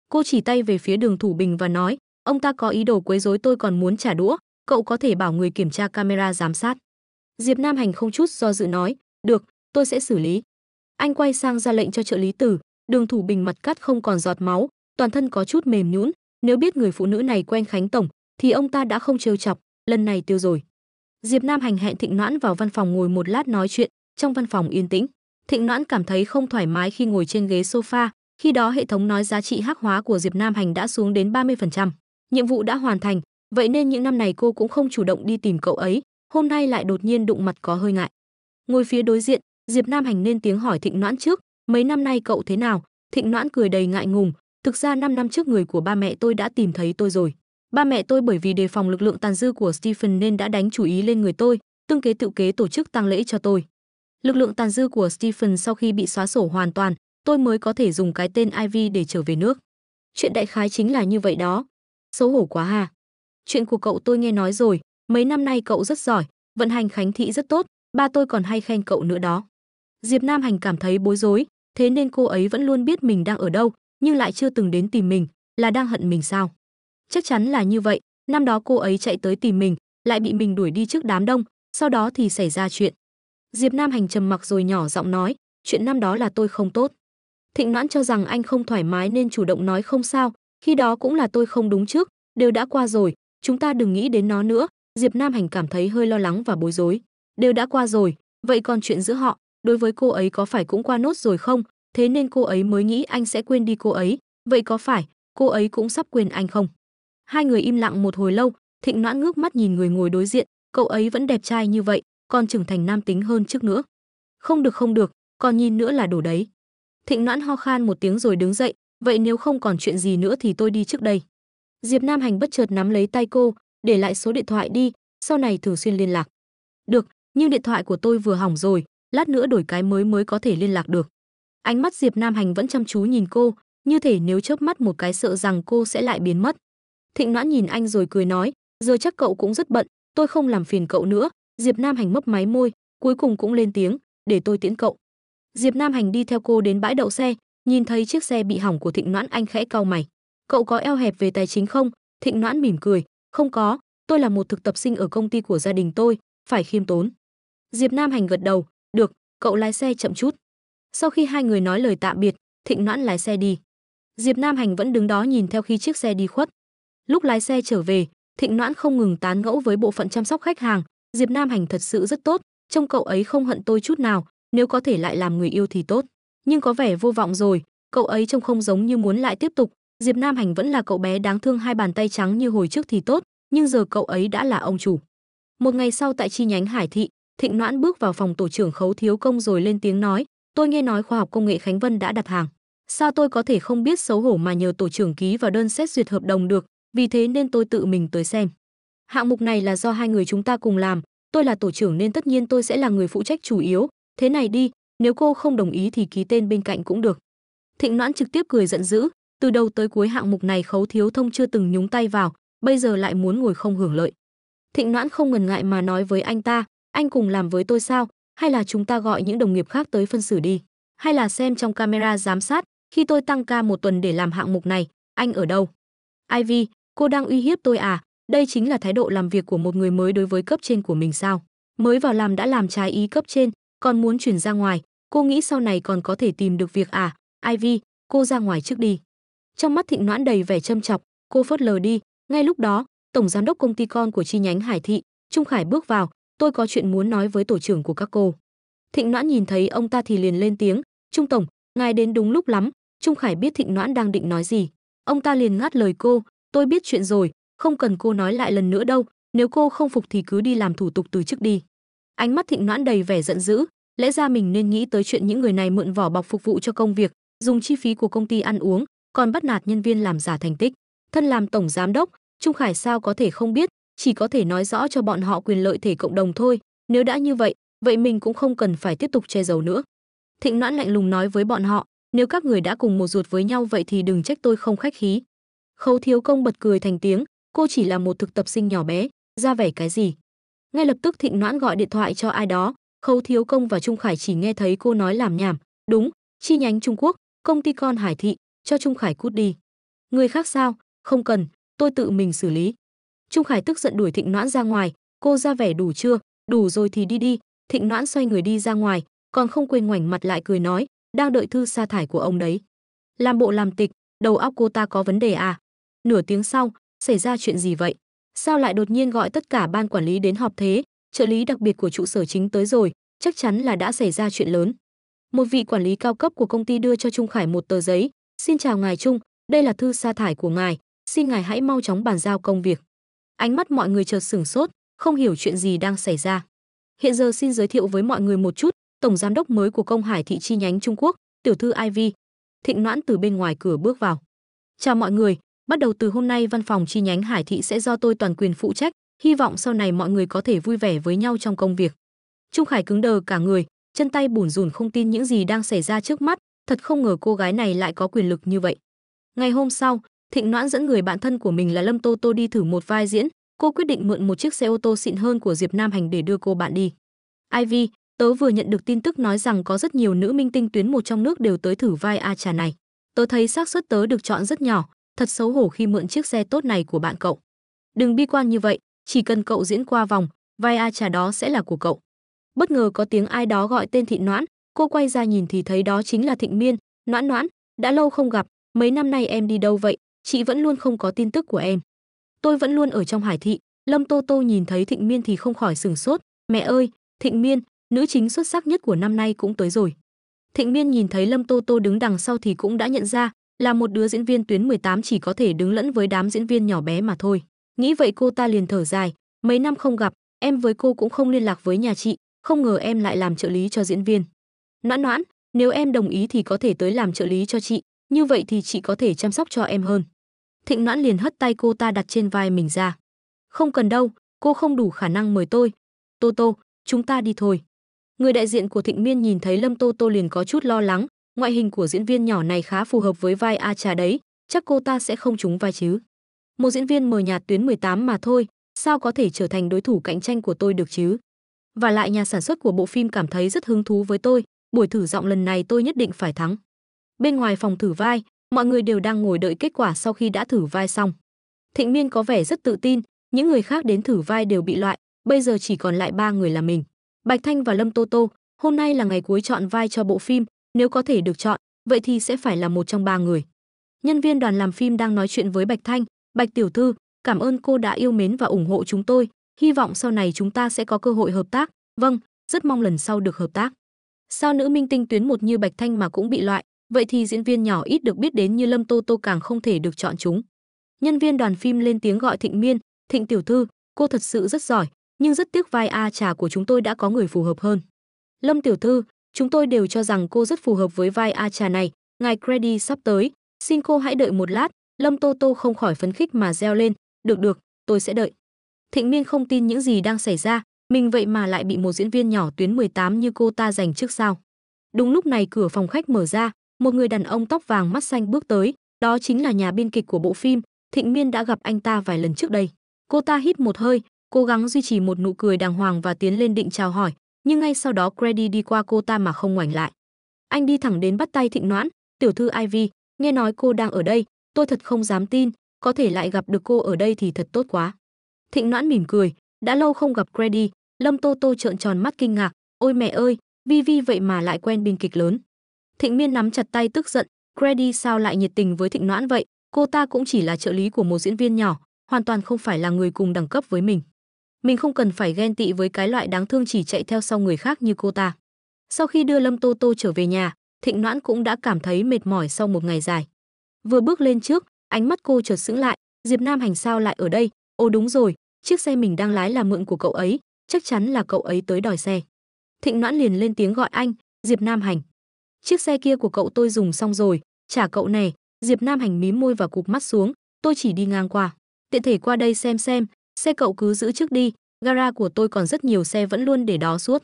Cô chỉ tay về phía đường Thủ Bình và nói, ông ta có ý đồ quấy rối tôi còn muốn trả đũa, cậu có thể bảo người kiểm tra camera giám sát. Diệp Nam Hành không chút do dự nói, được, tôi sẽ xử lý. Anh quay sang ra lệnh cho trợ lý tử, đường thủ bình mặt cắt không còn giọt máu, toàn thân có chút mềm nhũn, nếu biết người phụ nữ này quen Khánh Tổng, thì ông ta đã không trêu chọc, lần này tiêu rồi. Diệp Nam Hành hẹn Thịnh Noãn vào văn phòng ngồi một lát nói chuyện, trong văn phòng yên tĩnh. Thịnh Noãn cảm thấy không thoải mái khi ngồi trên ghế sofa, khi đó hệ thống nói giá trị hắc hóa của Diệp Nam Hành đã xuống đến 30%. Nhiệm vụ đã hoàn thành, Vậy nên những năm này cô cũng không chủ động đi tìm cậu ấy, hôm nay lại đột nhiên đụng mặt có hơi ngại. Ngồi phía đối diện, Diệp Nam Hành nên tiếng hỏi Thịnh Noãn trước, mấy năm nay cậu thế nào? Thịnh Noãn cười đầy ngại ngùng, thực ra 5 năm trước người của ba mẹ tôi đã tìm thấy tôi rồi. Ba mẹ tôi bởi vì đề phòng lực lượng tàn dư của Stephen nên đã đánh chủ ý lên người tôi, tương kế tự kế tổ chức tang lễ cho tôi. Lực lượng tàn dư của Stephen sau khi bị xóa sổ hoàn toàn, tôi mới có thể dùng cái tên iv để trở về nước. Chuyện đại khái chính là như vậy đó. Xấu hổ quá hà chuyện của cậu tôi nghe nói rồi, mấy năm nay cậu rất giỏi, vận hành khánh thị rất tốt, ba tôi còn hay khen cậu nữa đó. Diệp Nam Hành cảm thấy bối rối, thế nên cô ấy vẫn luôn biết mình đang ở đâu, nhưng lại chưa từng đến tìm mình, là đang hận mình sao? Chắc chắn là như vậy, năm đó cô ấy chạy tới tìm mình, lại bị mình đuổi đi trước đám đông, sau đó thì xảy ra chuyện. Diệp Nam Hành trầm mặc rồi nhỏ giọng nói, chuyện năm đó là tôi không tốt. Thịnh Noãn cho rằng anh không thoải mái nên chủ động nói không sao, khi đó cũng là tôi không đúng trước, đều đã qua rồi, chúng ta đừng nghĩ đến nó nữa diệp nam hành cảm thấy hơi lo lắng và bối rối đều đã qua rồi vậy còn chuyện giữa họ đối với cô ấy có phải cũng qua nốt rồi không thế nên cô ấy mới nghĩ anh sẽ quên đi cô ấy vậy có phải cô ấy cũng sắp quên anh không hai người im lặng một hồi lâu thịnh noãn ngước mắt nhìn người ngồi đối diện cậu ấy vẫn đẹp trai như vậy còn trưởng thành nam tính hơn trước nữa không được không được còn nhìn nữa là đủ đấy thịnh noãn ho khan một tiếng rồi đứng dậy vậy nếu không còn chuyện gì nữa thì tôi đi trước đây Diệp Nam Hành bất chợt nắm lấy tay cô, để lại số điện thoại đi, sau này thường xuyên liên lạc. Được, nhưng điện thoại của tôi vừa hỏng rồi, lát nữa đổi cái mới mới có thể liên lạc được. Ánh mắt Diệp Nam Hành vẫn chăm chú nhìn cô, như thể nếu chớp mắt một cái sợ rằng cô sẽ lại biến mất. Thịnh Noãn nhìn anh rồi cười nói, giờ chắc cậu cũng rất bận, tôi không làm phiền cậu nữa. Diệp Nam Hành mấp máy môi, cuối cùng cũng lên tiếng, để tôi tiễn cậu. Diệp Nam Hành đi theo cô đến bãi đậu xe, nhìn thấy chiếc xe bị hỏng của Thịnh Noãn anh khẽ cau mày cậu có eo hẹp về tài chính không thịnh noãn mỉm cười không có tôi là một thực tập sinh ở công ty của gia đình tôi phải khiêm tốn diệp nam hành gật đầu được cậu lái xe chậm chút sau khi hai người nói lời tạm biệt thịnh noãn lái xe đi diệp nam hành vẫn đứng đó nhìn theo khi chiếc xe đi khuất lúc lái xe trở về thịnh noãn không ngừng tán gẫu với bộ phận chăm sóc khách hàng diệp nam hành thật sự rất tốt trông cậu ấy không hận tôi chút nào nếu có thể lại làm người yêu thì tốt nhưng có vẻ vô vọng rồi cậu ấy trông không giống như muốn lại tiếp tục Diệp Nam Hành vẫn là cậu bé đáng thương hai bàn tay trắng như hồi trước thì tốt, nhưng giờ cậu ấy đã là ông chủ. Một ngày sau tại chi nhánh Hải Thị, Thịnh Noãn bước vào phòng tổ trưởng Khấu Thiếu Công rồi lên tiếng nói, "Tôi nghe nói khoa học công nghệ Khánh Vân đã đặt hàng. Sao tôi có thể không biết xấu hổ mà nhờ tổ trưởng ký vào đơn xét duyệt hợp đồng được, vì thế nên tôi tự mình tới xem. Hạng mục này là do hai người chúng ta cùng làm, tôi là tổ trưởng nên tất nhiên tôi sẽ là người phụ trách chủ yếu, thế này đi, nếu cô không đồng ý thì ký tên bên cạnh cũng được." Thịnh Noãn trực tiếp cười giận dữ, từ đầu tới cuối hạng mục này Khấu Thiếu Thông chưa từng nhúng tay vào, bây giờ lại muốn ngồi không hưởng lợi. Thịnh Noãn không ngần ngại mà nói với anh ta, anh cùng làm với tôi sao, hay là chúng ta gọi những đồng nghiệp khác tới phân xử đi, hay là xem trong camera giám sát, khi tôi tăng ca một tuần để làm hạng mục này, anh ở đâu? Ivy, cô đang uy hiếp tôi à? Đây chính là thái độ làm việc của một người mới đối với cấp trên của mình sao? Mới vào làm đã làm trái ý cấp trên, còn muốn chuyển ra ngoài, cô nghĩ sau này còn có thể tìm được việc à? Ivy, cô ra ngoài trước đi trong mắt thịnh noãn đầy vẻ châm chọc cô phớt lờ đi ngay lúc đó tổng giám đốc công ty con của chi nhánh hải thị trung khải bước vào tôi có chuyện muốn nói với tổ trưởng của các cô thịnh noãn nhìn thấy ông ta thì liền lên tiếng trung tổng ngài đến đúng lúc lắm trung khải biết thịnh noãn đang định nói gì ông ta liền ngắt lời cô tôi biết chuyện rồi không cần cô nói lại lần nữa đâu nếu cô không phục thì cứ đi làm thủ tục từ chức đi ánh mắt thịnh noãn đầy vẻ giận dữ lẽ ra mình nên nghĩ tới chuyện những người này mượn vỏ bọc phục vụ cho công việc dùng chi phí của công ty ăn uống còn bắt nạt nhân viên làm giả thành tích. Thân làm tổng giám đốc, Trung Khải sao có thể không biết, chỉ có thể nói rõ cho bọn họ quyền lợi thể cộng đồng thôi, nếu đã như vậy, vậy mình cũng không cần phải tiếp tục che giấu nữa. Thịnh Noãn lạnh lùng nói với bọn họ, nếu các người đã cùng một ruột với nhau vậy thì đừng trách tôi không khách khí. Khâu Thiếu Công bật cười thành tiếng, cô chỉ là một thực tập sinh nhỏ bé, ra vẻ cái gì. Ngay lập tức Thịnh Noãn gọi điện thoại cho ai đó, Khâu Thiếu Công và Trung Khải chỉ nghe thấy cô nói làm nhảm, đúng, chi nhánh Trung Quốc, công ty con Hải Thị, cho Trung Khải cút đi. Người khác sao? Không cần, tôi tự mình xử lý. Trung Khải tức giận đuổi Thịnh Noãn ra ngoài, cô ra vẻ đủ chưa, đủ rồi thì đi đi. Thịnh Noãn xoay người đi ra ngoài, còn không quên ngoảnh mặt lại cười nói, đang đợi thư sa thải của ông đấy. Làm bộ làm tịch, đầu óc cô ta có vấn đề à? Nửa tiếng sau, xảy ra chuyện gì vậy? Sao lại đột nhiên gọi tất cả ban quản lý đến họp thế? Trợ lý đặc biệt của trụ sở chính tới rồi, chắc chắn là đã xảy ra chuyện lớn. Một vị quản lý cao cấp của công ty đưa cho Trung Khải một tờ giấy, Xin chào ngài Trung, đây là thư sa thải của ngài, xin ngài hãy mau chóng bàn giao công việc. Ánh mắt mọi người chợt sửng sốt, không hiểu chuyện gì đang xảy ra. Hiện giờ xin giới thiệu với mọi người một chút, tổng giám đốc mới của Công Hải thị chi nhánh Trung Quốc, tiểu thư Ivy. Thịnh Noãn từ bên ngoài cửa bước vào. Chào mọi người, bắt đầu từ hôm nay văn phòng chi nhánh Hải thị sẽ do tôi toàn quyền phụ trách, hy vọng sau này mọi người có thể vui vẻ với nhau trong công việc. Trung Khải cứng đờ cả người, chân tay bủn rủn không tin những gì đang xảy ra trước mắt, Thật không ngờ cô gái này lại có quyền lực như vậy. Ngày hôm sau, Thịnh Noãn dẫn người bạn thân của mình là Lâm Tô Tô đi thử một vai diễn, cô quyết định mượn một chiếc xe ô tô xịn hơn của Diệp Nam Hành để đưa cô bạn đi. Ivy, tớ vừa nhận được tin tức nói rằng có rất nhiều nữ minh tinh tuyến một trong nước đều tới thử vai A trà này. Tớ thấy xác suất tớ được chọn rất nhỏ, thật xấu hổ khi mượn chiếc xe tốt này của bạn cậu. Đừng bi quan như vậy, chỉ cần cậu diễn qua vòng, vai A trà đó sẽ là của cậu. Bất ngờ có tiếng ai đó gọi tên Thịnh Noãn, cô quay ra nhìn thì thấy đó chính là thịnh miên noãn noãn đã lâu không gặp mấy năm nay em đi đâu vậy chị vẫn luôn không có tin tức của em tôi vẫn luôn ở trong hải thị lâm tô tô nhìn thấy thịnh miên thì không khỏi sửng sốt mẹ ơi thịnh miên nữ chính xuất sắc nhất của năm nay cũng tới rồi thịnh miên nhìn thấy lâm tô tô đứng đằng sau thì cũng đã nhận ra là một đứa diễn viên tuyến 18 chỉ có thể đứng lẫn với đám diễn viên nhỏ bé mà thôi nghĩ vậy cô ta liền thở dài mấy năm không gặp em với cô cũng không liên lạc với nhà chị không ngờ em lại làm trợ lý cho diễn viên noãn noãn nếu em đồng ý thì có thể tới làm trợ lý cho chị như vậy thì chị có thể chăm sóc cho em hơn thịnh noãn liền hất tay cô ta đặt trên vai mình ra không cần đâu cô không đủ khả năng mời tôi tô tô chúng ta đi thôi người đại diện của thịnh miên nhìn thấy lâm tô tô liền có chút lo lắng ngoại hình của diễn viên nhỏ này khá phù hợp với vai a trà đấy chắc cô ta sẽ không trúng vai chứ một diễn viên mờ nhạt tuyến 18 mà thôi sao có thể trở thành đối thủ cạnh tranh của tôi được chứ và lại nhà sản xuất của bộ phim cảm thấy rất hứng thú với tôi buổi thử giọng lần này tôi nhất định phải thắng. Bên ngoài phòng thử vai, mọi người đều đang ngồi đợi kết quả sau khi đã thử vai xong. Thịnh Miên có vẻ rất tự tin, những người khác đến thử vai đều bị loại, bây giờ chỉ còn lại ba người là mình. Bạch Thanh và Lâm Tô Tô, hôm nay là ngày cuối chọn vai cho bộ phim, nếu có thể được chọn, vậy thì sẽ phải là một trong ba người. Nhân viên đoàn làm phim đang nói chuyện với Bạch Thanh, "Bạch tiểu thư, cảm ơn cô đã yêu mến và ủng hộ chúng tôi, hy vọng sau này chúng ta sẽ có cơ hội hợp tác." "Vâng, rất mong lần sau được hợp tác." Sao nữ minh tinh tuyến một như Bạch Thanh mà cũng bị loại, vậy thì diễn viên nhỏ ít được biết đến như Lâm Tô Tô càng không thể được chọn chúng. Nhân viên đoàn phim lên tiếng gọi Thịnh Miên, "Thịnh tiểu thư, cô thật sự rất giỏi, nhưng rất tiếc vai A trà của chúng tôi đã có người phù hợp hơn." "Lâm tiểu thư, chúng tôi đều cho rằng cô rất phù hợp với vai A trà này, ngài credit sắp tới, xin cô hãy đợi một lát." Lâm Tô Tô không khỏi phấn khích mà reo lên, "Được được, tôi sẽ đợi." Thịnh Miên không tin những gì đang xảy ra, mình vậy mà lại bị một diễn viên nhỏ tuyến 18 như cô ta giành trước sao? Đúng lúc này cửa phòng khách mở ra, một người đàn ông tóc vàng mắt xanh bước tới, đó chính là nhà biên kịch của bộ phim, Thịnh Miên đã gặp anh ta vài lần trước đây. Cô ta hít một hơi, cố gắng duy trì một nụ cười đàng hoàng và tiến lên định chào hỏi, nhưng ngay sau đó Grady đi qua cô ta mà không ngoảnh lại. Anh đi thẳng đến bắt tay Thịnh Noãn, "Tiểu thư Ivy, nghe nói cô đang ở đây, tôi thật không dám tin, có thể lại gặp được cô ở đây thì thật tốt quá." Thịnh Noãn mỉm cười, "Đã lâu không gặp Grady, Lâm Tô Tô trợn tròn mắt kinh ngạc, "Ôi mẹ ơi, Vi Vi vậy mà lại quen bình kịch lớn." Thịnh Miên nắm chặt tay tức giận, Credy sao lại nhiệt tình với Thịnh Noãn vậy? Cô ta cũng chỉ là trợ lý của một diễn viên nhỏ, hoàn toàn không phải là người cùng đẳng cấp với mình. Mình không cần phải ghen tị với cái loại đáng thương chỉ chạy theo sau người khác như cô ta." Sau khi đưa Lâm Tô Tô trở về nhà, Thịnh Noãn cũng đã cảm thấy mệt mỏi sau một ngày dài. Vừa bước lên trước, ánh mắt cô chợt sững lại, Diệp Nam Hành sao lại ở đây? Ồ đúng rồi, chiếc xe mình đang lái là mượn của cậu ấy, chắc chắn là cậu ấy tới đòi xe thịnh noãn liền lên tiếng gọi anh diệp nam hành chiếc xe kia của cậu tôi dùng xong rồi trả cậu này diệp nam hành mí môi và cụp mắt xuống tôi chỉ đi ngang qua tiện thể qua đây xem xem xe cậu cứ giữ trước đi gara của tôi còn rất nhiều xe vẫn luôn để đó suốt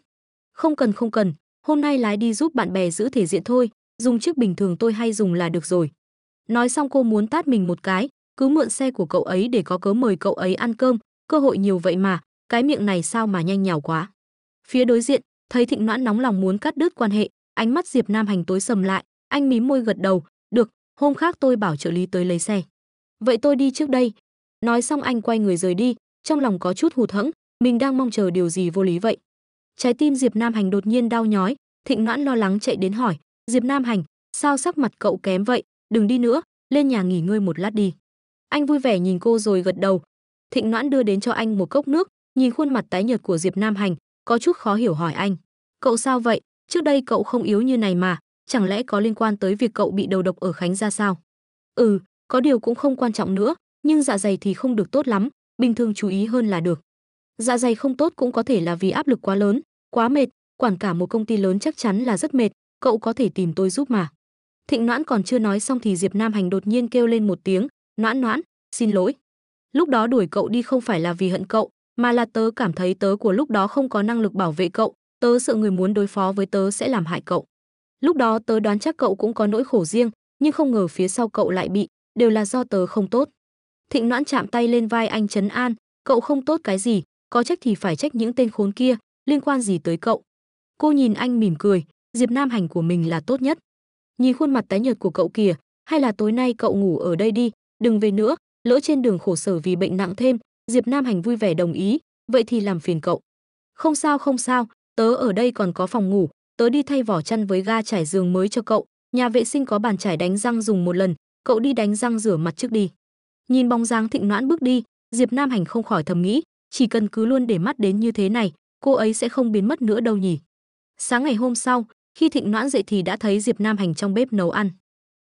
không cần không cần hôm nay lái đi giúp bạn bè giữ thể diện thôi dùng chiếc bình thường tôi hay dùng là được rồi nói xong cô muốn tát mình một cái cứ mượn xe của cậu ấy để có cớ mời cậu ấy ăn cơm cơ hội nhiều vậy mà cái miệng này sao mà nhanh nhào quá. Phía đối diện, thấy Thịnh Noãn nóng lòng muốn cắt đứt quan hệ, ánh mắt Diệp Nam Hành tối sầm lại, anh mím môi gật đầu, "Được, hôm khác tôi bảo trợ lý tới lấy xe." "Vậy tôi đi trước đây." Nói xong anh quay người rời đi, trong lòng có chút hụt hẫng, mình đang mong chờ điều gì vô lý vậy. Trái tim Diệp Nam Hành đột nhiên đau nhói, Thịnh Noãn lo lắng chạy đến hỏi, "Diệp Nam Hành, sao sắc mặt cậu kém vậy, đừng đi nữa, lên nhà nghỉ ngơi một lát đi." Anh vui vẻ nhìn cô rồi gật đầu. Thịnh Noãn đưa đến cho anh một cốc nước, Nhìn khuôn mặt tái nhợt của Diệp Nam Hành, có chút khó hiểu hỏi anh. Cậu sao vậy? Trước đây cậu không yếu như này mà, chẳng lẽ có liên quan tới việc cậu bị đầu độc ở Khánh ra sao? Ừ, có điều cũng không quan trọng nữa, nhưng dạ dày thì không được tốt lắm, bình thường chú ý hơn là được. Dạ dày không tốt cũng có thể là vì áp lực quá lớn, quá mệt, quản cả một công ty lớn chắc chắn là rất mệt, cậu có thể tìm tôi giúp mà. Thịnh Noãn còn chưa nói xong thì Diệp Nam Hành đột nhiên kêu lên một tiếng, "Noãn Noãn, xin lỗi." Lúc đó đuổi cậu đi không phải là vì hận cậu, mà là tớ cảm thấy tớ của lúc đó không có năng lực bảo vệ cậu, tớ sợ người muốn đối phó với tớ sẽ làm hại cậu. Lúc đó tớ đoán chắc cậu cũng có nỗi khổ riêng, nhưng không ngờ phía sau cậu lại bị, đều là do tớ không tốt. Thịnh Noãn chạm tay lên vai anh Trấn An, cậu không tốt cái gì, có trách thì phải trách những tên khốn kia, liên quan gì tới cậu. Cô nhìn anh mỉm cười, Diệp Nam hành của mình là tốt nhất. Nhìn khuôn mặt tái nhợt của cậu kìa, hay là tối nay cậu ngủ ở đây đi, đừng về nữa, lỡ trên đường khổ sở vì bệnh nặng thêm, Diệp Nam Hành vui vẻ đồng ý, vậy thì làm phiền cậu. Không sao không sao, tớ ở đây còn có phòng ngủ, tớ đi thay vỏ chăn với ga trải giường mới cho cậu, nhà vệ sinh có bàn trải đánh răng dùng một lần, cậu đi đánh răng rửa mặt trước đi. Nhìn bóng dáng thịnh noãn bước đi, Diệp Nam Hành không khỏi thầm nghĩ, chỉ cần cứ luôn để mắt đến như thế này, cô ấy sẽ không biến mất nữa đâu nhỉ. Sáng ngày hôm sau, khi thịnh noãn dậy thì đã thấy Diệp Nam Hành trong bếp nấu ăn.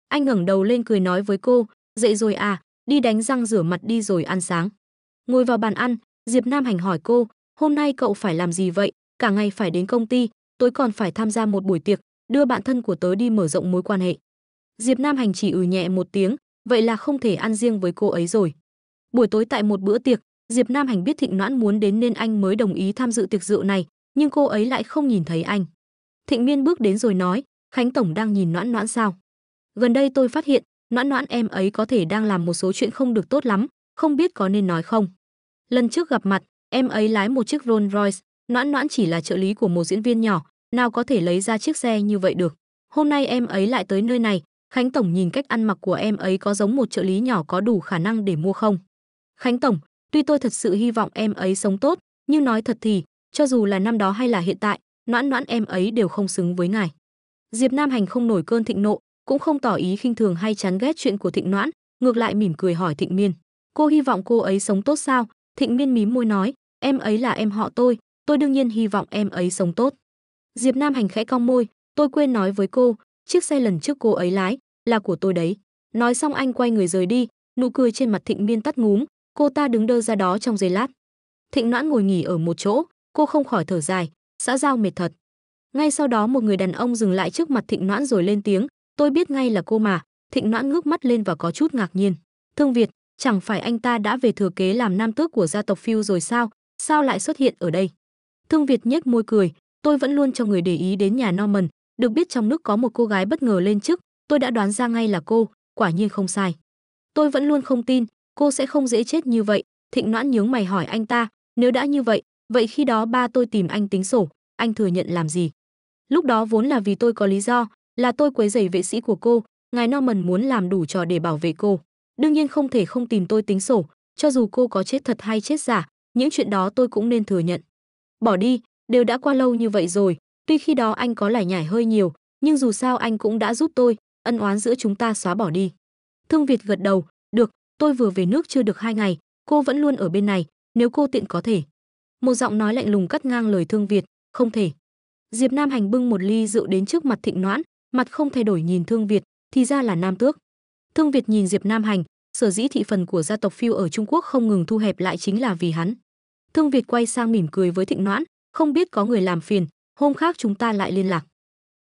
Anh ngẩng đầu lên cười nói với cô, dậy rồi à, đi đánh răng rửa mặt đi rồi ăn sáng. Ngồi vào bàn ăn, Diệp Nam Hành hỏi cô, hôm nay cậu phải làm gì vậy? Cả ngày phải đến công ty, tối còn phải tham gia một buổi tiệc, đưa bạn thân của tớ đi mở rộng mối quan hệ. Diệp Nam Hành chỉ ừ nhẹ một tiếng, vậy là không thể ăn riêng với cô ấy rồi. Buổi tối tại một bữa tiệc, Diệp Nam Hành biết Thịnh Noãn muốn đến nên anh mới đồng ý tham dự tiệc rượu này, nhưng cô ấy lại không nhìn thấy anh. Thịnh Miên bước đến rồi nói, Khánh Tổng đang nhìn Noãn Noãn sao? Gần đây tôi phát hiện, Noãn Noãn em ấy có thể đang làm một số chuyện không được tốt lắm, không biết có nên nói không? Lần trước gặp mặt, em ấy lái một chiếc Rolls Royce, Noãn Noãn chỉ là trợ lý của một diễn viên nhỏ, nào có thể lấy ra chiếc xe như vậy được. Hôm nay em ấy lại tới nơi này, Khánh tổng nhìn cách ăn mặc của em ấy có giống một trợ lý nhỏ có đủ khả năng để mua không? Khánh tổng, tuy tôi thật sự hy vọng em ấy sống tốt, nhưng nói thật thì, cho dù là năm đó hay là hiện tại, Noãn Noãn em ấy đều không xứng với ngài. Diệp Nam Hành không nổi cơn thịnh nộ, cũng không tỏ ý khinh thường hay chán ghét chuyện của Thịnh Noãn, ngược lại mỉm cười hỏi Thịnh Miên, "Cô hy vọng cô ấy sống tốt sao? Thịnh Miên mím môi nói, em ấy là em họ tôi, tôi đương nhiên hy vọng em ấy sống tốt. Diệp Nam hành khẽ cong môi, tôi quên nói với cô, chiếc xe lần trước cô ấy lái là của tôi đấy. Nói xong anh quay người rời đi, nụ cười trên mặt Thịnh Miên tắt ngúm, cô ta đứng đơ ra đó trong giây lát. Thịnh Noãn ngồi nghỉ ở một chỗ, cô không khỏi thở dài, xã giao mệt thật. Ngay sau đó một người đàn ông dừng lại trước mặt Thịnh Noãn rồi lên tiếng, tôi biết ngay là cô mà. Thịnh Noãn ngước mắt lên và có chút ngạc nhiên. Thương Việt, chẳng phải anh ta đã về thừa kế làm nam tước của gia tộc Phiêu rồi sao, sao lại xuất hiện ở đây? Thương Việt nhếch môi cười, tôi vẫn luôn cho người để ý đến nhà Norman, được biết trong nước có một cô gái bất ngờ lên chức, tôi đã đoán ra ngay là cô, quả nhiên không sai. Tôi vẫn luôn không tin, cô sẽ không dễ chết như vậy, Thịnh Noãn nhướng mày hỏi anh ta, nếu đã như vậy, vậy khi đó ba tôi tìm anh tính sổ, anh thừa nhận làm gì? Lúc đó vốn là vì tôi có lý do, là tôi quấy rầy vệ sĩ của cô, ngài Norman muốn làm đủ trò để bảo vệ cô đương nhiên không thể không tìm tôi tính sổ cho dù cô có chết thật hay chết giả những chuyện đó tôi cũng nên thừa nhận bỏ đi đều đã qua lâu như vậy rồi tuy khi đó anh có lải nhải hơi nhiều nhưng dù sao anh cũng đã giúp tôi ân oán giữa chúng ta xóa bỏ đi thương việt gật đầu được tôi vừa về nước chưa được hai ngày cô vẫn luôn ở bên này nếu cô tiện có thể một giọng nói lạnh lùng cắt ngang lời thương việt không thể diệp nam hành bưng một ly rượu đến trước mặt thịnh noãn mặt không thay đổi nhìn thương việt thì ra là nam tước Thương Việt nhìn Diệp Nam Hành, sở dĩ thị phần của gia tộc Phiêu ở Trung Quốc không ngừng thu hẹp lại chính là vì hắn. Thương Việt quay sang mỉm cười với Thịnh Noãn, không biết có người làm phiền, hôm khác chúng ta lại liên lạc.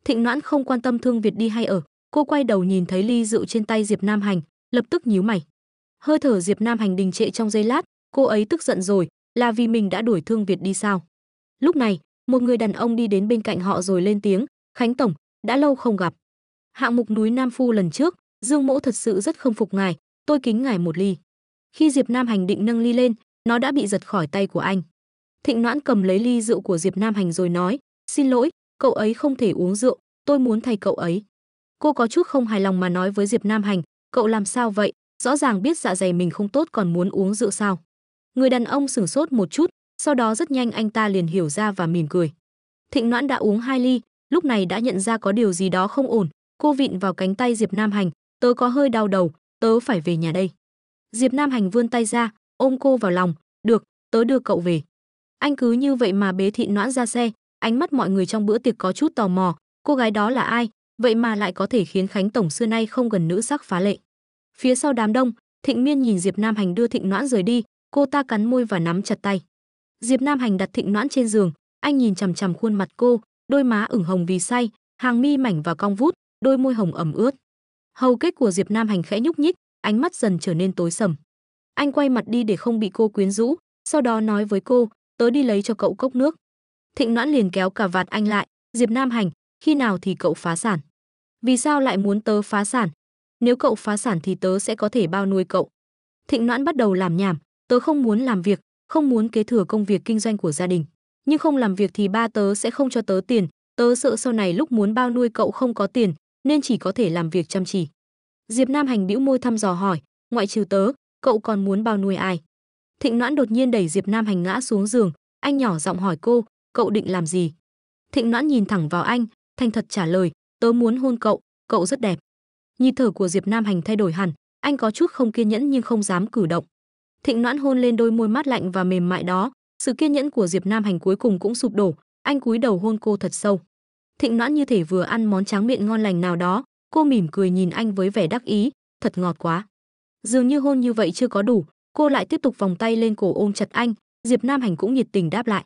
Thịnh Noãn không quan tâm Thương Việt đi hay ở, cô quay đầu nhìn thấy ly rượu trên tay Diệp Nam Hành, lập tức nhíu mày. Hơi thở Diệp Nam Hành đình trệ trong giây lát, cô ấy tức giận rồi, là vì mình đã đuổi Thương Việt đi sao? Lúc này, một người đàn ông đi đến bên cạnh họ rồi lên tiếng, "Khánh tổng, đã lâu không gặp. Hạng mục núi Nam Phu lần trước, Dương Mỗ thật sự rất không phục ngài, tôi kính ngài một ly. Khi Diệp Nam Hành định nâng ly lên, nó đã bị giật khỏi tay của anh. Thịnh Noãn cầm lấy ly rượu của Diệp Nam Hành rồi nói, xin lỗi, cậu ấy không thể uống rượu, tôi muốn thay cậu ấy. Cô có chút không hài lòng mà nói với Diệp Nam Hành, cậu làm sao vậy, rõ ràng biết dạ dày mình không tốt còn muốn uống rượu sao. Người đàn ông sửng sốt một chút, sau đó rất nhanh anh ta liền hiểu ra và mỉm cười. Thịnh Noãn đã uống hai ly, lúc này đã nhận ra có điều gì đó không ổn, cô vịn vào cánh tay Diệp Nam Hành, tớ có hơi đau đầu tớ phải về nhà đây diệp nam hành vươn tay ra ôm cô vào lòng được tớ đưa cậu về anh cứ như vậy mà bế thị noãn ra xe ánh mắt mọi người trong bữa tiệc có chút tò mò cô gái đó là ai vậy mà lại có thể khiến khánh tổng xưa nay không gần nữ sắc phá lệ phía sau đám đông thịnh miên nhìn diệp nam hành đưa thịnh noãn rời đi cô ta cắn môi và nắm chặt tay diệp nam hành đặt thịnh noãn trên giường anh nhìn chằm chằm khuôn mặt cô đôi má ửng hồng vì say hàng mi mảnh và cong vút đôi môi hồng ẩm ướt Hầu kết của Diệp Nam Hành khẽ nhúc nhích, ánh mắt dần trở nên tối sầm. Anh quay mặt đi để không bị cô quyến rũ, sau đó nói với cô, tớ đi lấy cho cậu cốc nước. Thịnh Noãn liền kéo cả vạt anh lại, Diệp Nam Hành, khi nào thì cậu phá sản? Vì sao lại muốn tớ phá sản? Nếu cậu phá sản thì tớ sẽ có thể bao nuôi cậu. Thịnh Noãn bắt đầu làm nhảm, tớ không muốn làm việc, không muốn kế thừa công việc kinh doanh của gia đình. Nhưng không làm việc thì ba tớ sẽ không cho tớ tiền, tớ sợ sau này lúc muốn bao nuôi cậu không có tiền, nên chỉ có thể làm việc chăm chỉ. Diệp Nam Hành bĩu môi thăm dò hỏi, ngoại trừ tớ, cậu còn muốn bao nuôi ai? Thịnh Noãn đột nhiên đẩy Diệp Nam Hành ngã xuống giường, anh nhỏ giọng hỏi cô, cậu định làm gì? Thịnh Noãn nhìn thẳng vào anh, thành thật trả lời, tớ muốn hôn cậu, cậu rất đẹp. Nhịp thở của Diệp Nam Hành thay đổi hẳn, anh có chút không kiên nhẫn nhưng không dám cử động. Thịnh Noãn hôn lên đôi môi mát lạnh và mềm mại đó, sự kiên nhẫn của Diệp Nam Hành cuối cùng cũng sụp đổ, anh cúi đầu hôn cô thật sâu thịnh noãn như thể vừa ăn món tráng miệng ngon lành nào đó cô mỉm cười nhìn anh với vẻ đắc ý thật ngọt quá dường như hôn như vậy chưa có đủ cô lại tiếp tục vòng tay lên cổ ôm chặt anh diệp nam hành cũng nhiệt tình đáp lại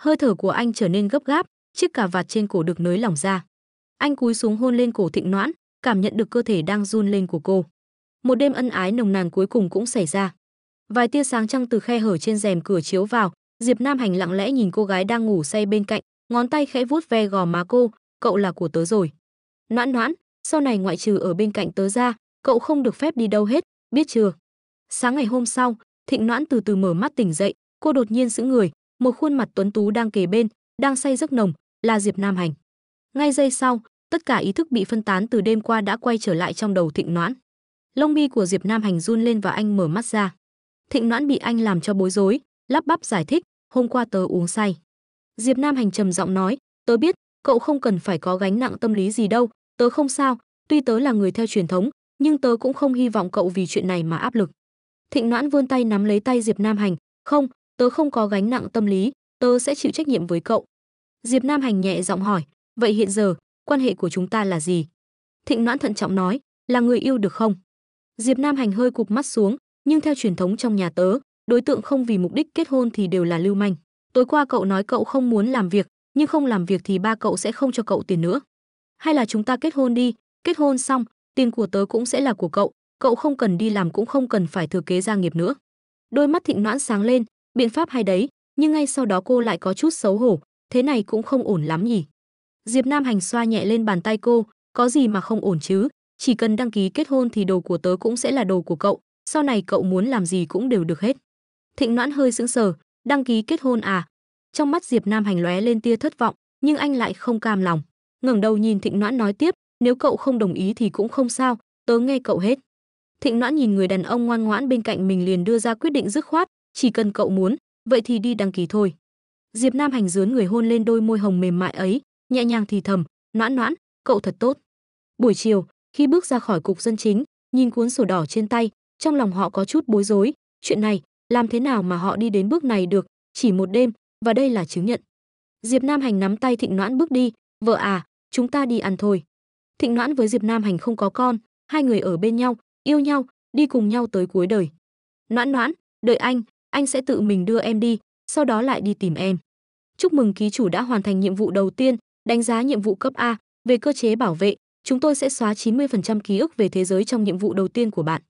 hơi thở của anh trở nên gấp gáp chiếc cà vạt trên cổ được nới lỏng ra anh cúi xuống hôn lên cổ thịnh noãn cảm nhận được cơ thể đang run lên của cô một đêm ân ái nồng nàn cuối cùng cũng xảy ra vài tia sáng trăng từ khe hở trên rèm cửa chiếu vào diệp nam hành lặng lẽ nhìn cô gái đang ngủ say bên cạnh ngón tay khẽ vuốt ve gò má cô, cậu là của tớ rồi. Noãn noãn, sau này ngoại trừ ở bên cạnh tớ ra, cậu không được phép đi đâu hết, biết chưa? Sáng ngày hôm sau, Thịnh Noãn từ từ mở mắt tỉnh dậy, cô đột nhiên giữ người, một khuôn mặt tuấn tú đang kề bên, đang say giấc nồng, là Diệp Nam Hành. Ngay giây sau, tất cả ý thức bị phân tán từ đêm qua đã quay trở lại trong đầu Thịnh Noãn. Lông mi của Diệp Nam Hành run lên và anh mở mắt ra. Thịnh Noãn bị anh làm cho bối rối, lắp bắp giải thích, hôm qua tớ uống say. Diệp Nam Hành trầm giọng nói, "Tớ biết, cậu không cần phải có gánh nặng tâm lý gì đâu, tớ không sao, tuy tớ là người theo truyền thống, nhưng tớ cũng không hy vọng cậu vì chuyện này mà áp lực." Thịnh Noãn vươn tay nắm lấy tay Diệp Nam Hành, "Không, tớ không có gánh nặng tâm lý, tớ sẽ chịu trách nhiệm với cậu." Diệp Nam Hành nhẹ giọng hỏi, "Vậy hiện giờ, quan hệ của chúng ta là gì?" Thịnh Noãn thận trọng nói, "Là người yêu được không?" Diệp Nam Hành hơi cụp mắt xuống, nhưng theo truyền thống trong nhà tớ, đối tượng không vì mục đích kết hôn thì đều là lưu manh tối qua cậu nói cậu không muốn làm việc nhưng không làm việc thì ba cậu sẽ không cho cậu tiền nữa hay là chúng ta kết hôn đi kết hôn xong tiền của tớ cũng sẽ là của cậu cậu không cần đi làm cũng không cần phải thừa kế gia nghiệp nữa đôi mắt thịnh noãn sáng lên biện pháp hay đấy nhưng ngay sau đó cô lại có chút xấu hổ thế này cũng không ổn lắm nhỉ diệp nam hành xoa nhẹ lên bàn tay cô có gì mà không ổn chứ chỉ cần đăng ký kết hôn thì đồ của tớ cũng sẽ là đồ của cậu sau này cậu muốn làm gì cũng đều được hết thịnh noãn hơi sững sờ Đăng ký kết hôn à? Trong mắt Diệp Nam Hành lóe lên tia thất vọng, nhưng anh lại không cam lòng. Ngẩng đầu nhìn Thịnh Noãn nói tiếp, nếu cậu không đồng ý thì cũng không sao, tớ nghe cậu hết. Thịnh Noãn nhìn người đàn ông ngoan ngoãn bên cạnh mình liền đưa ra quyết định dứt khoát, chỉ cần cậu muốn, vậy thì đi đăng ký thôi. Diệp Nam Hành dướn người hôn lên đôi môi hồng mềm mại ấy, nhẹ nhàng thì thầm, "Noãn Noãn, cậu thật tốt." Buổi chiều, khi bước ra khỏi cục dân chính, nhìn cuốn sổ đỏ trên tay, trong lòng họ có chút bối rối, chuyện này, làm thế nào mà họ đi đến bước này được, chỉ một đêm, và đây là chứng nhận. Diệp Nam Hành nắm tay Thịnh Noãn bước đi, "Vợ à, chúng ta đi ăn thôi." Thịnh Noãn với Diệp Nam Hành không có con, hai người ở bên nhau, yêu nhau, đi cùng nhau tới cuối đời. "Noãn Noãn, đợi anh, anh sẽ tự mình đưa em đi, sau đó lại đi tìm em." Chúc mừng ký chủ đã hoàn thành nhiệm vụ đầu tiên, đánh giá nhiệm vụ cấp A về cơ chế bảo vệ, chúng tôi sẽ xóa 90% ký ức về thế giới trong nhiệm vụ đầu tiên của bạn.